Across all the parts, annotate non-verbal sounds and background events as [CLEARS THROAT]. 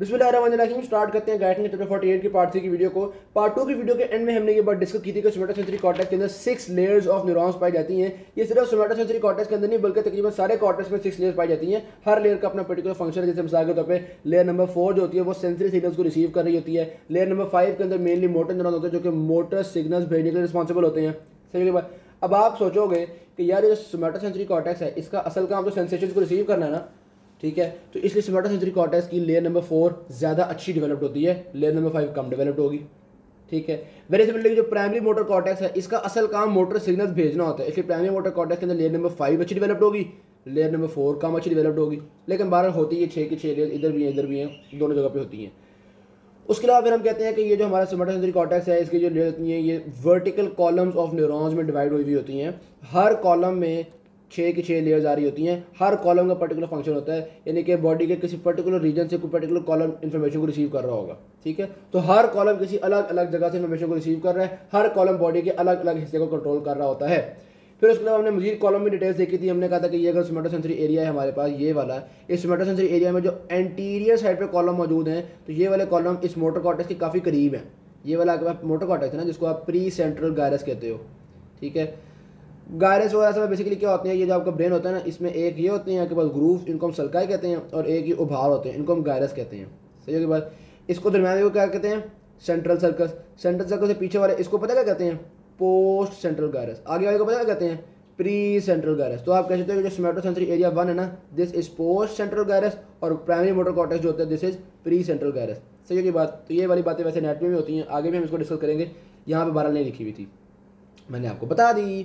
बिस्मिल्लाम start करते हैं guide chapter forty eight की पार्ट थ्री की वीडियो को पार्ट टू की वीडियो के एंड में हमने ये बात डिस्कस की थी कि सोमेटा सेंसरी कॉर्टेक्स के अंदर सिक्स लेयर्स ऑफ न्यूरॉन्स पाई जाती हैं ये सिर्फ सोमेटा सेंसरी कॉर्टेक्स के अंदर नहीं बल्कि तकरीबन सारे कॉर्टेक्स में सिक्स लेयर्स पाई जाती हैं हर लेयर का अपना पर्टिकुलर फंक्शन है जैसे मिसाल के तौर पर लेयर नंबर फोर जो होती है वो सेंसरी सिग्नल्स को रिसीव कर रही होती है लेयर नंबर फाइव के अंदर मेनली मोटर न्यूरॉन्स होते हैं जो कि मोटर सिग्नल्स भेजने के लिए रिस्पॉन्सिबल होते हैं सही बात अब आप सोचोगे कि यार ये जो सोमेटा सेंसरी कॉर्टेक्स है इसका असल काम तो सेंसेशन को रिसीव करना है ना ठीक है तो इसलिए स्मार्टर सर्जरी कॉर्टेक्स की लेयर नंबर फोर ज़्यादा अच्छी डेवलप्ड होती है लेयर नंबर फाइव कम डेवलप्ड होगी ठीक है वेरी सिमिलर जो प्राइमरी मोटर कॉर्टेक्स है इसका असल काम मोटर सिग्नल भेजना होता है इसलिए प्राइमरी मोटर कॉर्टेक्स के अंदर लेयर नंबर फाइव अच्छी डेवलप्ड होगी लेयर नंबर फोर कम अच्छी डेवलप्ड होगी लेकिन बारह होती है छः की छः लेयर इधर भी हैं इधर भी हैं दोनों जगह पर होती हैं उसके अलावा फिर हम कहते हैं कि ये जो हमारा स्मार्टर सेंसरी कॉर्टेक्स है इसकी जो लेयर होती हैं ये वर्टिकल कॉलम्स ऑफ न्यूरॉन्स में डिवाइड हुई हुई होती हैं हर कॉलम में छः की छः लेयर्स आ रही होती हैं हर कॉलम का पर्टिकुलर फंक्शन होता है यानी कि बॉडी के किसी पर्टिकुलर रीजन से कोई पर्टिकुलर कॉलम इन्फॉर्मेशन को रिसीव कर रहा होगा ठीक है तो हर कॉलम किसी अलग अलग जगह से इन्फॉर्मेशन को रिसीव कर रहा है हर कॉलम बॉडी के अलग अलग हिस्से को कंट्रोल कर रहा होता है फिर उसके बाद हमने मजीद कॉलम में डिटेल्स देखी थी हमने कहा था कि ये अगर सोमेटो सेंसरी एरिया है हमारे पास ये वाला इस सोमेटो सेंसरी एरिया में जो एंटीरियर साइड पर कॉलम मौजूद हैं तो ये वाले कॉलम इस मोटर कॉटेज के काफ़ी करीब हैं ये वाला आपके पास मोटर कॉटेज है ना जिसको आप प्री सेंट्रल गायरस कहते हो ठीक है गायरस वगैरह सब बेसिकली क्या होते हैं ये जो आपका ब्रेन होता है ना इसमें एक ये होते हैं आपके पास ग्रूव इनको हम सलकाई कहते हैं और एक ये उभार होते हैं इनको हम गायरस कहते हैं सही होगी बात इसको दरमियान में क्या कहते हैं सेंट्रल सर्कस सेंट्रल सर्कस से पीछे वाले इसको पता क्या कहते हैं पोस्ट सेंट्रल गायरस आगे वाले को पता क्या कहते हैं प्री सेंट्रल गायरस तो आप कह सकते हो जो सोमेटो सेंसरी एरिया वन है ना this is post central gyrus और प्राइमरी मोटर कॉटेक्स जो होता है this is pre central gyrus सही होगी बात तो ये वाली बातें वैसे नेट में भी होती हैं आगे भी हम इसको डिस्कस करेंगे यहाँ पर बारह नहीं लिखी हुई थी मैंने आपको बता दी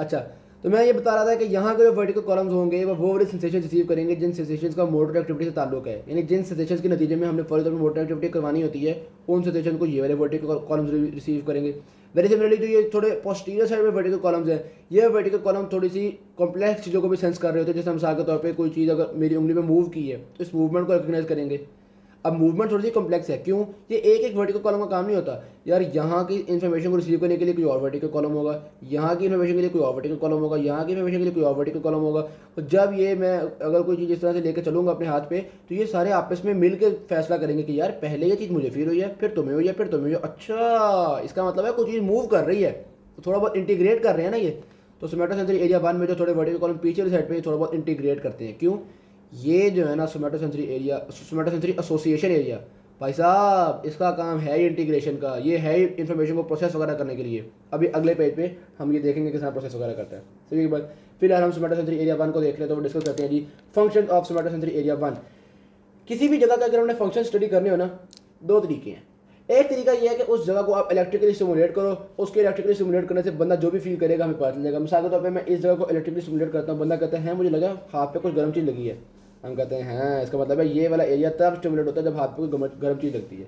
अच्छा तो मैं ये बता रहा था कि यहाँ के जो वर्टिकल कॉलम्स होंगे वो वो वाले सेंसेशन रिसीव करेंगे जिन सेंसेशन का मोटर एक्टिविटी से ताल्लुक है यानी जिन सेंसेशन के नतीजे में हमने फर्ज मोटर एक्टिविटी करवानी होती है उन सेंसेशन को ये वाले वर्टिकल कॉलम्स रिसीव करेंगे वेरी सिमिलरली जो ये थोड़े पोस्टीरियर साइड में वर्टिकल कॉलम्स हैं ये वर्टिकल कॉलम थोड़ी सी कॉम्प्लेक्स चीज़ों को भी सेंस कर रहे होते हैं जैसे हम मिसाल के तौर पर कोई चीज़ अगर मेरी उंगली में मूव की है तो इस मूवमेंट को रिकग्नाइज करेंगे अब मूवमेंट थोड़ी सी कॉम्प्लेक्स है क्यों ये एक एक वर्टिकल कॉलम का काम नहीं होता यार यहाँ की इन्फॉर्मेशन को रिसीव करने के लिए कोई और वर्टिकल कॉलम होगा यहाँ की इन्फॉर्मेशन के लिए कोई और वर्टिकल कॉलम होगा यहाँ की इन्फॉर्मेशन के लिए कोई और वर्टिकल कॉलम होगा और जब ये मैं अगर कोई चीज़ इस तरह से लेकर चलूँगा अपने हाथ पे तो ये सारे आपस में मिल के फैसला करेंगे कि यार पहले ये चीज़ मुझे फील हुई है फिर तुम्हें हुई है फिर तुम्हें हुई अच्छा इसका मतलब है कोई चीज़ मूव कर रही है थोड़ा बहुत इंटीग्रेट कर रहे हैं ना ये तो सोमेटो सेंसरी एरिया वन में जो थोड़े वर्टिकल कॉलम पीछे साइड पर थोड़ा बहुत इंटीग्रेट करते हैं क्यों ये जो है ना somato sensory area somato sensory association area भाई साहब इसका काम है ही इंटीग्रेशन का ये है ही इन्फॉर्मेशन को प्रोसेस वगैरह करने के लिए अभी अगले पेज पे हम ये देखेंगे किस तरह प्रोसेस वगैरह करता है सभी के बाद फिलहाल हम सोमेटो सेंसरी एरिया वन को देख रहे तो वो डिस्कस करते हैं जी function of somato sensory area one किसी भी जगह का अगर हमने फंक्शन स्टडी करने हो ना दो तरीके हैं एक तरीका यह है कि उस जगह को आप इलेक्ट्रिकली सिमुलेट करो उसके इलेक्ट्रिकली सिमुलेट करने से बंदा जो भी फील करेगा हमें पता चलेगा मिसाल के तौर पर मैं इस जगह को इलेक्ट्रिकली सिमुलेट करता हूँ बंदा कहता है हाँ, मुझे लगा हाथ पे कुछ गर्म चीज़ लगी है हम कहते हैं हाँ इसका मतलब है ये वाला एरिया तब स्टिमुलेट होता है जब हाथ पे गर्म चीज़ लगती है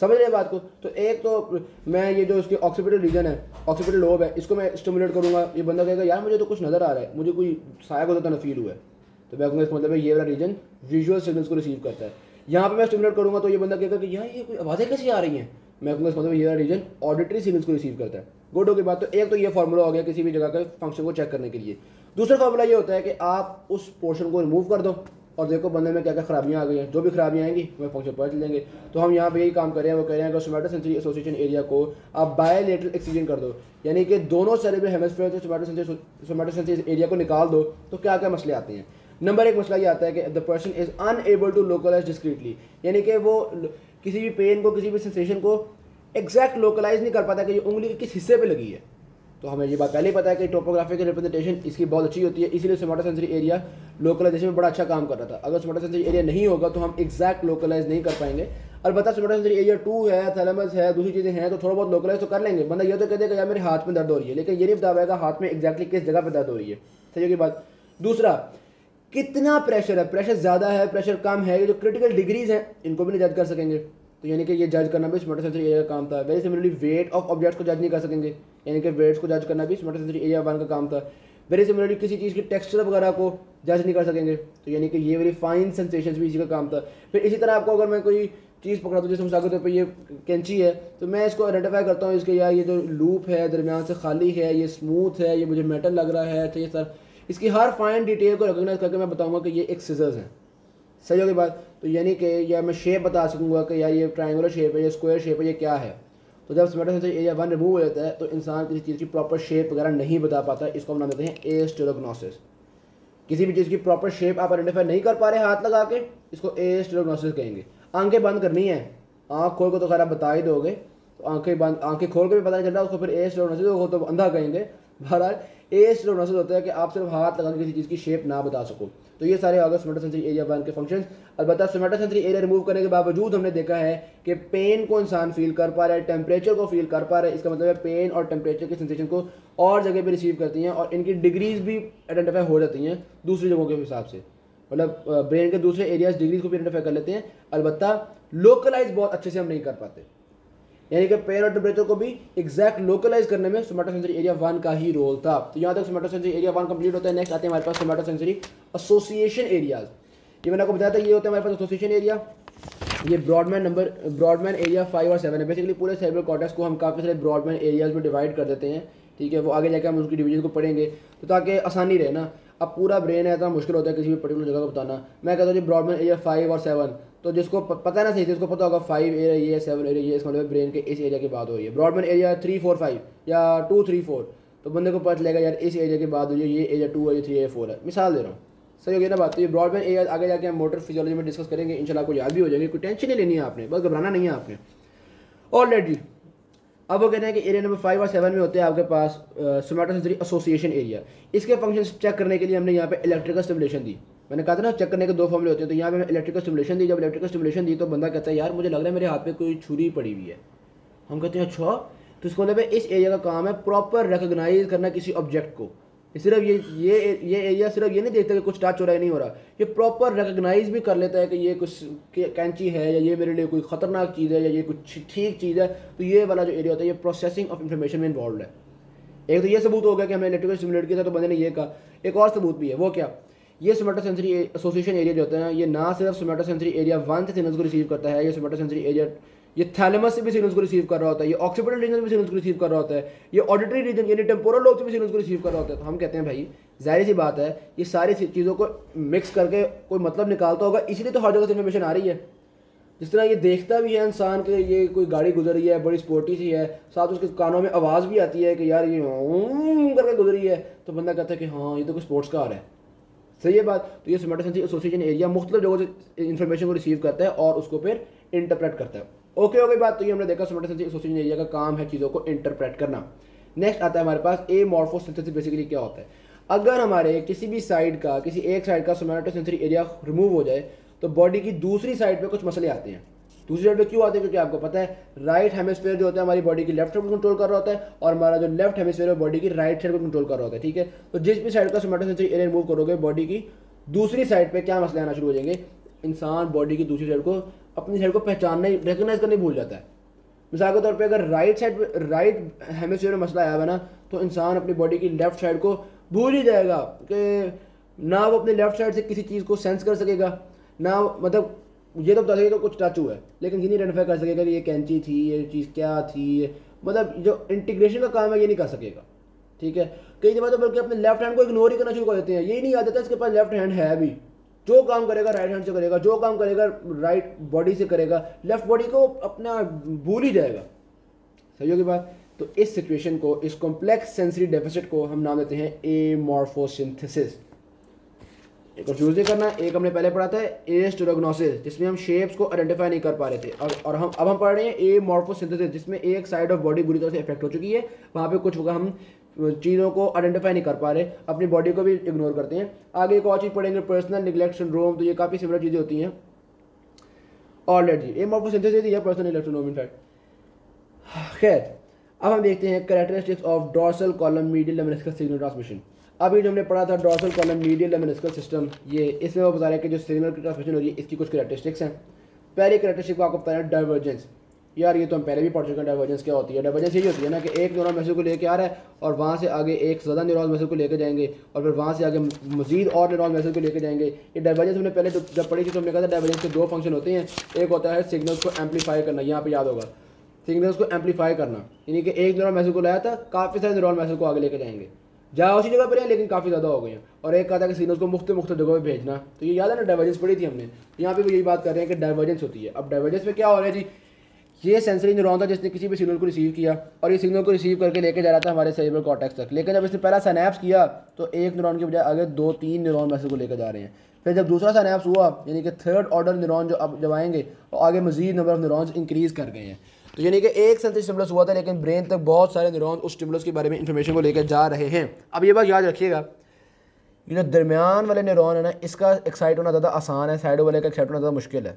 समझ रहे हैं बात को तो एक तो मैं ये जो उसके ऑक्सीपिटल रीजन है ऑक्सीपिटल लोब है इसको मैं स्टिमुलेट करूँगा ये बंदा कहेगा यार मुझे तो कुछ नज़र आ रहा है मुझे कोई सहायक होता ना फील हुआ है तो मैं कहूँगा इसका मतलब है ये वाला रीजन विजुअल सिग्नल्स को रिसीव करता है यहाँ पर मैं स्टिमुलेट करूँगा तो ये बंदा कहेगा कि यार ये कोई आवाज़ें कैसी आ रही हैं मैं कहूँगा इसका मतलब ये वाला रीजन ऑडिटरी सिग्नल्स को रिसीव करता है गुड होगी बात तो एक तो ये फार्मूला हो गया किसी भी जगह के फंक्शन को चेक करने के लिए दूसरा फार्मूला ये होता है कि आप उस पोर्शन को रिमूव कर दो और देखो बंदे में क्या क्या खराबियाँ आ गई हैं जो भी खराबियाँ आएंगी हमें फंक्शन पता चलेंगे तो हम यहाँ पे यही काम कर रहे हैं वो कह रहे हैं सोमेटो सेंसरी एसोसिएशन एरिया को आप बायोलेटरल एक्सीजन कर दो यानी कि दोनों सेरेब्रल हेमस्फेयर से सोमेटो सेंसरी सोमेटो एरिया को निकाल दो तो क्या क्या मसले आते हैं नंबर एक मसला ये आता है कि the person is unable to localize discretely यानी कि वो किसी भी पेन को किसी भी सेंसेशन को एग्जैक्ट लोकलाइज नहीं कर पाता कि ये उंगली के किस हिस्से पर लगी है तो हमें ये बात पहले ही पता है कि की रिप्रेजेंटेशन इसकी बहुत अच्छी होती है इसीलिए सोमाटो सेंसरी एरिया लोकलाइजेशन में बड़ा अच्छा काम कर रहा था अगर सोमाटो सेंसरी एरिया नहीं होगा तो हम एक्जैक्ट लोकलाइज नहीं कर पाएंगे अलबत्त सोमाटो सेंसरी एरिया टू है थैलेमस है दूसरी चीज़ें हैं तो थोड़ा बहुत लोकलाइज तो कर लेंगे बंदा ये तो कह देगा यार मेरे हाथ में दर्द हो रही है लेकिन ये नहीं बता पाएगा हाथ में एक्जैक्टली किस जगह पर दर्द हो रही है सही होगी बात दूसरा कितना प्रेशर है प्रेशर ज़्यादा है प्रेशर कम है ये जो क्रिटिकल डिग्रीज हैं इनको भी नहीं जज कर सकेंगे तो यानी कि ये जज करना भी मोटर सेंसरी एरिया का काम था very similarly weight of objects को जज नहीं कर सकेंगे यानी कि वेट्स को जज करना भी स्मार्ट सेंसरी एरिया वन का काम था वेरी सिमिलरली किसी चीज़ के टेक्सचर वगैरह को जज नहीं कर सकेंगे तो यानी कि ये वेरी फाइन सेंसेशन भी इसी का काम था फिर इसी तरह आपको अगर मैं कोई चीज़ पकड़ा तो जैसे मिसाल के तौर तो पर ये कैंची है तो मैं इसको आइडेंटिफाई करता हूँ इसके यार ये जो लूप है दरमियान से खाली है ये स्मूथ है ये मुझे मेटल लग रहा है तो ये सर इसकी हर फाइन डिटेल को रिकोगनाइज करके मैं बताऊँगा कि ये एक सीजर्स है सही होगी बात तो यानी कि या मैं शेप बता सकूँगा कि यार ये ट्राइंगुलर शेप है ये स्क्वायर शेप है ये क्या है तो जब symmetric surface area one remove हो जाता है तो इंसान किसी चीज़ की प्रॉपर शेप वगैरह नहीं बता पाता इसको हम नाम देते हैं ए स्टेरोग्नोसिस किसी भी चीज़ की प्रॉपर शेप आप आइडेंटिफाई नहीं कर पा रहे हाथ लगा के इसको ए कहेंगे आंखें बंद करनी है आँख खोल को तो खैर आप बता ही दोगे तो आंखें बंद आंखें खोल के भी पता नहीं चल रहा उसको फिर ए स्टेरोग्नोसिस तो अंधा कहेंगे बहरहाल ए होता है कि आप सिर्फ हाथ लगा के किसी चीज़ की शेप ना बता सको तो ये सारे अगर सिमेटो सेंसरी एरिया वन के फंक्शन अलबत् सोमेटो सेंसरी एरिया रिमूव करने के बावजूद हमने देखा है कि पेन को इंसान फील कर पा रहा है टेम्परेचर को फील कर पा रहा है इसका मतलब है पेन और टेम्परेचर की सेंसेशन को और जगह पर रिसीव करती हैं और इनकी डिग्रीज भी आइडेंटिफाई हो जाती हैं दूसरी जगहों के हिसाब से मतलब ब्रेन के दूसरे एरियाज डिग्रीज को भी आइडेंटिफाई कर लेते हैं अलबत्त लोकलाइज बहुत अच्छे से हम नहीं कर पाते यानी कि पेयर और टेम्परेचर को भी एग्जैक्ट लोकलाइज करने में सोमेटो सेंसरी एरिया वन का ही रोल था तो यहाँ तक somato sensory area one complete होता है नेक्स्ट आते हैं हमारे पास सोमेटो सेंसरी एसोसिएशन एरियाज ये मैंने आपको बताया था ये होता है हमारे पास एसोसिएशन एरिया ये Brodmann number Brodmann area five और सेवन है बेसिकली पूरे सेरिब्रल कॉर्टेक्स को हम काफ़ी सारे ब्रॉडमैन एरियाज में डिवाइड कर देते हैं ठीक है वो आगे जाकर हम उसकी डिवीजन को पढ़ेंगे तो ताकि आसानी रहे ना अब पूरा ब्रेन है इतना मुश्किल होता है किसी भी पर्टिकुलर जगह को बताना मैं कहता हूँ जी ब्रॉडमैन एरिया फाइव और सेवन तो जिसको पता ना सही जिसको पता होगा फाइव एरिया ये सेवन एरिया ये इसका मतलब ब्रेन के इस एरिया की बात हो रही है broadband area three four five या टू थ्री फोर तो बंदे को पता चलेगा यार इस एरिया की बात हो रही है ये एरिया टू है ये थ्री है फोर है मिसाल दे रहा हूँ सही हो गया ना बात तो ये ब्रॉडबैंड एरिया आगे जाके हम मोटर फिजियोलॉजी में डिस्कस करेंगे इंशाल्लाह आपको याद भी हो जाएगी कोई टेंशन ही लेनी है आपने बस घबराना नहीं है आपने ऑलरेडी अब वो कहते हैं कि एरिया नंबर फाइव और सेवन में होते हैं आपके पास सोमेटोसेंसरी एसोसिएशन एरिया इसके फंक्शन चेक करने के लिए हमने यहाँ पे इलेक्ट्रिकल स्टिमुलेशन दी मैंने कहा था ना चेक करने के दो फॉर्मूले होते हैं तो यहाँ पे इलेक्ट्रिकल स्टिमुलेशन दी जब इलेक्ट्रिकल स्टिमुलेशन दी तो बंदा कहता है यार मुझे लग रहा है मेरे हाथ पे कोई छुरी पड़ी हुई है हम कहते हैं अच्छा तो इसको मतलब इस एरिया का काम है प्रॉपर रिकोगनाइज करना किसी ऑब्जेक्ट को सिर्फ ये ये ये एरिया सिर्फ ये नहीं देखता कि कुछ टच हो रहा है नहीं हो रहा ये प्रॉपर रिकगनाइज भी कर लेता है कि ये कुछ कैंची है या ये मेरे लिए कोई ख़तरनाक चीज़ है या ये कुछ ठीक चीज़ है तो ये वाला जो एरिया होता है ये प्रोसेसिंग ऑफ इन्फॉर्मेशन में इन्वॉल्व है एक तो ये सबूत हो गया कि हमने इलेक्ट्रिकल स्टिमुलेट किया था तो बंदे ने ये कहा एक और सबूत भी है वो क्या ये सोमेटो सेंसरी एसोसिएशन एरिया जो होते हैं ये ना सिर्फ सोमेटो सेंसरी एरिया वन से सिग्नल्स को रिसीव करता है ये सोमेटो सेंसरी एरिया ये थैलेमस से भी सिग्नल्स को रिसीव कर रहा होता है ये ऑक्सीपिटल रीजन भी सिग्नल्स को रिसीव कर रहा होता है ये ऑडिटरी रीजन यानी टेम्पोरल लोब से भी सिग्नल्स को रिसीव कर रहा होता है तो हम कहते हैं भाई जाहिर सी बात है ये सारी चीज़ों को मिक्स करके कोई मतलब निकालता होगा इसलिए तो हर जगह से इन्फॉर्मेशन आ रही है जिस तरह ये देखता भी है इंसान के ये कोई गाड़ी गुजर रही है बड़ी स्पोर्टी सी है साथ उसके कानों में आवाज़ भी आती है कि यार ये करके गुजरी है तो बंदा कहता है कि हाँ ये तो कोई स्पोर्ट्स कार है सही है बात तो ये सोमेटो सेंसिंग एसोसिएशन एरिया मुख्तलिफ जगहों से इन्फॉर्मेशन को रिसीव करता है और उसको फिर इंटरप्रेट करता है ओके ओके बात तो ये हमने देखा सोमेटो सेंसिंग एसोसिएशन एरिया का काम है चीज़ों को इंटरप्रेट करना नेक्स्ट आता है हमारे पास ए मॉर्फोसेंसिस बेसिकली क्या होता है अगर हमारे किसी भी साइड का किसी एक साइड का सोमेटो सेंसरी एरिया रिमूव हो जाए तो बॉडी की दूसरी साइड पर कुछ मसले आते हैं दूसरी साइड पे क्यों आते हैं क्योंकि आपको पता है राइट हेमस्फेयर जो होता है हमारी बॉडी की लेफ्ट साइड को कंट्रोल कर रहा होता है और हमारा जो लेफ्ट हेमस्फेयर है बॉडी की राइट साइड को कंट्रोल कर रहा होता है ठीक है तो जिस भी साइड का सोमेटोसेंसरी एरिया मूव करोगे बॉडी की दूसरी साइड पर क्या मसले आना शुरू हो जाएंगे इंसान बॉडी की दूसरी साइड को अपनी साइड को पहचानना ही रिकोगनाइज करना ही भूल जाता है मिसाल के तौर पर अगर राइट साइड राइट हेमस्फेयर में मसला आया हुआ ना तो इंसान अपनी बॉडी की लेफ्ट साइड को भूल ही जाएगा कि ना वो अपने लेफ्ट साइड से किसी चीज़ को सेंस कर सकेगा ना मतलब ये तो बता सके तो कुछ टच हुआ है लेकिन ये नहीं आइडेंटिफाई कर सकेगा कि ये कैंची थी ये चीज़ क्या थी मतलब जो इंटीग्रेशन का काम है ये नहीं कर सकेगा ठीक है कई जगह तो बल्कि अपने लेफ्ट हैंड को इग्नोर ही करना शुरू कर देते हैं ये नहीं आ जाता इसके पास लेफ्ट हैंड है भी जो काम करेगा राइट हैंड से करेगा जो काम करेगा राइट बॉडी से करेगा लेफ्ट बॉडी को अपना भूल ही जाएगा सही होगी बात तो इस सिचुएशन को इस कॉम्प्लेक्स सेंसरी डेफिसिट को हम नाम देते हैं एमॉर्फोसिंथेसिस कंफ्यूज तो नहीं करना एक हमने पहले पढ़ा था एस्टोरोग्नोसिस जिसमें हम शेप्स को आइडेंटिफाई नहीं कर पा रहे थे और, और हम अब हम पढ़ रहे हैं ए मॉर्फोसिंथेसिस जिसमें एक साइड ऑफ बॉडी बुरी तरह से इफेक्ट हो चुकी है वहाँ पे कुछ होगा हम चीज़ों को आइडेंटिफाई नहीं कर पा रहे अपनी बॉडी को भी इग्नोर करते हैं आगे एक और चीज़ पढ़ेंगे पर्सनल निगलेक्ट सिंड्रोम तो ये काफ़ी सिमिलर चीज़ें होती हैं ऑलरेडी ए मॉर्फोसिंथेसिस या पर्सनल निगलेक्ट सिंड्रोम इनफैक्ट खैर अब हम देखते हैं characteristics of dorsal column medial transmission अभी जो हमने पढ़ा था dorsal column medial lemniscal system ये इसमें वो बता रहे हैं कि जो सिग्नल की ट्रांसमिशन हो रही है इसकी कुछ करेक्टरिस्टिक्स हैं पहली करेक्टरिस्टिक को आपको बता रहे हैं डाइवर्जेंस यार ये तो हम पहले भी पढ़ चुके हैं डाइवर्जेंस क्या होती है डाइवर्जेंस यही होती है ना कि एक न्यूरॉन मैसेज को लेकर आ रहा है और वहाँ से आगे एक ज़्यादा न्यूरॉन मैसेज को लेकर जाएंगे और फिर वहाँ से आगे मजीद और न्यूरॉन मैसेज को लेकर जाएंगे ये डाइवर्जेंस हमने पहले तो जब पढ़ी थी तो हमने कहा था डाइवर्जेंस के दो फंक्शन होते हैं एक होता है सिग्नल्स को एम्पलीफाई करना यहाँ पर याद होगा सिग्नल्स को एम्पलीफाई करना यानी कि एक न्यूरॉन मैसेज को लाया था काफ़ी सारे न्यूरॉन मैसेज को आगे लेकर जाएंगे जहाँ उसी जगह पर हैं लेकिन काफ़ी ज़्यादा हो गए हैं और एक कहा था कि सीनोज को मुख्त मुख्त जगहों पर भेजना तो ये याद है ना डाइवर्जेंस पढ़ी थी हमने तो यहाँ पे भी यही बात कर रहे हैं कि डाइवर्जेंस होती है अब डाइवर्जेंस में क्या हो रहा है जी ये सेंसरी न्यूरॉन था जिसने किसी भी सिग्नल को रिसीव किया और ये सिग्नल को रिसीव करके लेके जा रहा था हमारे सेरेब्रल कॉटेक्स तक लेकिन जब इसने पहला सनैप्स किया तो एक न्यूरॉन के बजाय अगर दो तीन न्यूरॉन मैसेज को लेकर जा रहे हैं फिर जब दूसरा सनैप्स हुआ यानी कि थर्ड ऑर्डर न्यूरॉन जो अब जब आएंगे और तो आगे मजीद नंबर ऑफ न्यूरॉन्स इंक्रीज़ कर गए हैं तो यानी कि एक सन से स्टिमुलस हुआ था लेकिन ब्रेन तक बहुत सारे न्यूरॉन उस स्टिमुलस के बारे में इन्फॉर्मेशन को लेकर जा रहे हैं अब ये बात याद रखिएगा ये जो दरमियान वाले न्यूरॉन है ना इसका एक्साइट होना ज़्यादा आसान है साइडों वाले का एक्साइट होना ज़्यादा मुश्किल है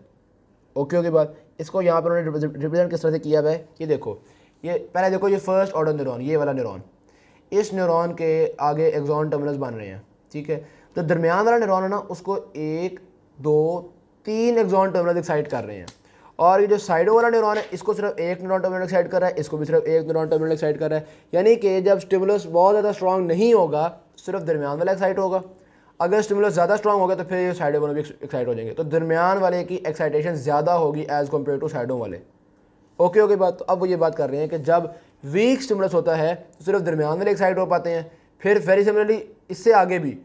ओके ओके बात इसको यहाँ पर उन्होंने रिप्रेजेंट किस तरह से किया हुआ है ये देखो ये पहले देखो ये फर्स्ट ऑर्डर न्यूरॉन ये वाला न्यूरॉन इस न्यूरॉन के आगे एग्जॉन टर्मिनल्स बन रहे हैं ठीक है तो दरमियान वाला न्यूरॉन है ना उसको एक दो तीन एग्जॉन टर्मिनल एक्साइट कर रहे हैं और ये जो साइडों वाला न्यूरॉन है इसको सिर्फ एक न्यूरॉन टर्मिनल एक्साइट कर रहा है इसको भी सिर्फ एक न्यूरॉन टर्मिनल एक्साइट कर रहा है यानी कि जब स्टिमुलस बहुत ज़्यादा स्ट्रॉन्ग नहीं होगा सिर्फ दरमियान वाला एक्साइट होगा अगर स्टिमुलस ज़्यादा स्ट्रॉन्ग होगा तो फिर ये साइडों वाले भी एक्साइट हो जाएंगे तो दरमियान वाले की एक्साइटेशन ज़्यादा होगी एज़ कम्पेयर टू साइडों वाले ओके ओके बात तो अब वो ये बात कर रहे हैं कि जब वीक स्टिमुलस होता है तो सिर्फ दरमियान वाले एक्साइट हो पाते हैं फिर वेरी सिमिलरली इससे आगे भी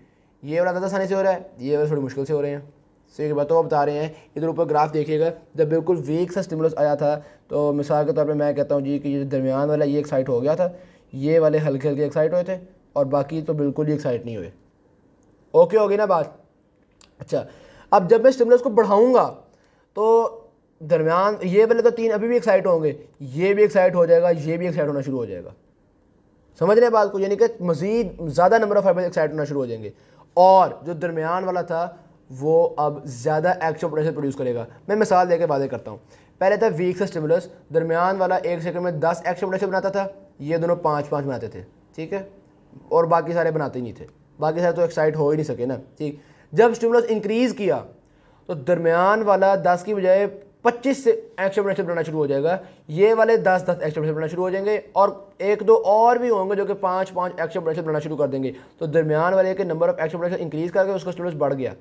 ये वाला ज़्यादा आसानी से हो रहा है ये वाला थोड़ी मुश्किल से हो रहे हैं से एक बताओ तो बता रहे हैं इधर ऊपर ग्राफ देखिएगा जब बिल्कुल वीक सा स्टिमुलस आया था तो मिसाल के तौर पर मैं कहता हूँ जी कि ये दरमियान वाला ये एक्साइट हो गया था ये वाले हल्के हल्के एक्साइट हुए थे और बाकी तो बिल्कुल ही एक्साइट नहीं हुए ओके होगी ना बात अच्छा अब जब मैं स्टिमुलस को बढ़ाऊँगा तो दरमियान ये वाले तो तीन अभी भी एक्साइट होंगे ये भी एक्साइट हो जाएगा ये भी एक्साइट होना शुरू हो जाएगा समझ रहे हैं बात को यानी कि मज़ीद ज़्यादा नंबर ऑफ फाइबर एक्साइट होना शुरू हो जाएंगे और जो दरमियान वाला था वो अब ज़्यादा एक्चुअल पोटेंशियल प्रोड्यूस करेगा मैं मिसाल देकर वादे करता हूँ पहले था वीक से स्टिमुलस दरमियान वाला एक सेकंड में दस एक्चुअल पोटेंशियल बनाता था ये दोनों पाँच पाँच बनाते थे ठीक है और बाकी सारे बनाते ही नहीं थे बाकी सारे तो एक्साइट हो ही नहीं सके ना ठीक जब स्टिमुलस इंक्रीज़ किया तो दरमियान वाला दस की बजाय पच्चीस से एक्शन पोटेंशियल बनाना शुरू हो जाएगा ये वाले दस दस एक्शन पोटेंशियल बनाना शुरू हो जाएंगे और एक दो और भी होंगे जो कि पाँच पाँच एक्शन पोटेंशियल बनाना शुरू कर देंगे तो दरमियान वाले के number of action potential increase करके उसका स्टिमुलस बढ़ गया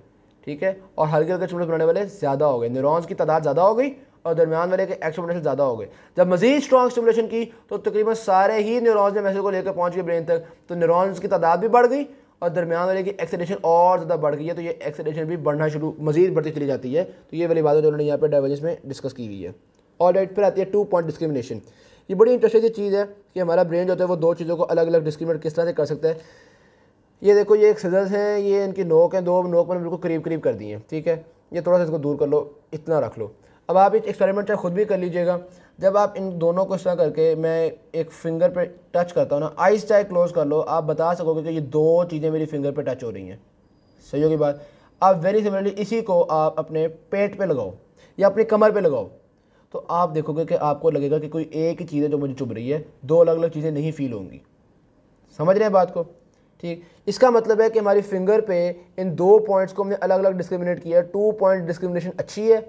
ठीक है और हल्के हल्के एक्सट्रोमेशन बनाने वाले ज़्यादा हो गए न्यूरॉन्स की तादाद ज़्यादा हो गई और दरमियान वाले के एक्सट्रोमेशन ज़्यादा हो गए जब मजीद स्ट्रॉन्ग स्टिमुलेशन की तो तकरीबन सारे ही न्यूरॉन्स ने मैसेज को लेकर पहुँच गए ब्रेन तक तो न्यूरॉन्स की तादाद भी बढ़ गई और दरमियान वाले की एक्सीडेशन और ज़्यादा बढ़ गई है तो ये एक्सीडेशन भी बढ़ना शुरू मजीद बढ़ती चली जाती है तो ये वाली बात जो तो उन्होंने यहाँ पर डाइवर्जेंस में डिस्कस की गई है और राइट फिर आती है टू पॉइंट डिस्क्रिमिनेशन ये बड़ी इंटरेस्टिंग चीज़ है कि हमारा ब्रेन जो है वो दो चीज़ों को अलग अलग डिस्क्रिमिनेट किस तरह से कर सकता है ये देखो ये एक सिजर्स हैं ये इनकी नोक हैं दो नोक मैंने बिल्कुल करीब करीब कर दी हैं ठीक है ये थोड़ा सा इसको दूर कर लो इतना रख लो अब आप एक एक्सपेरिमेंट चाहे खुद भी कर लीजिएगा जब आप इन दोनों को इस तरह करके मैं एक फिंगर पे टच करता हूँ ना आइज चाहे क्लोज कर लो आप बता सकोगे कि ये दो चीज़ें मेरी फिंगर पे टच हो रही हैं सही होगी बात आप वेरी सिमिलरली इसी को आप अपने पेट पे लगाओ या अपनी कमर पे लगाओ तो आप देखोगे कि आपको लगेगा कि कोई एक ही चीज़ है जो मुझे चुभ रही है दो अलग अलग चीज़ें नहीं फील होंगी समझ रहे हैं बात को ठीक इसका मतलब है कि हमारी फिंगर पे इन दो पॉइंट्स को हमने अलग अलग डिस्क्रिमिनेट किया है टू पॉइंट डिस्क्रिमिनेशन अच्छी है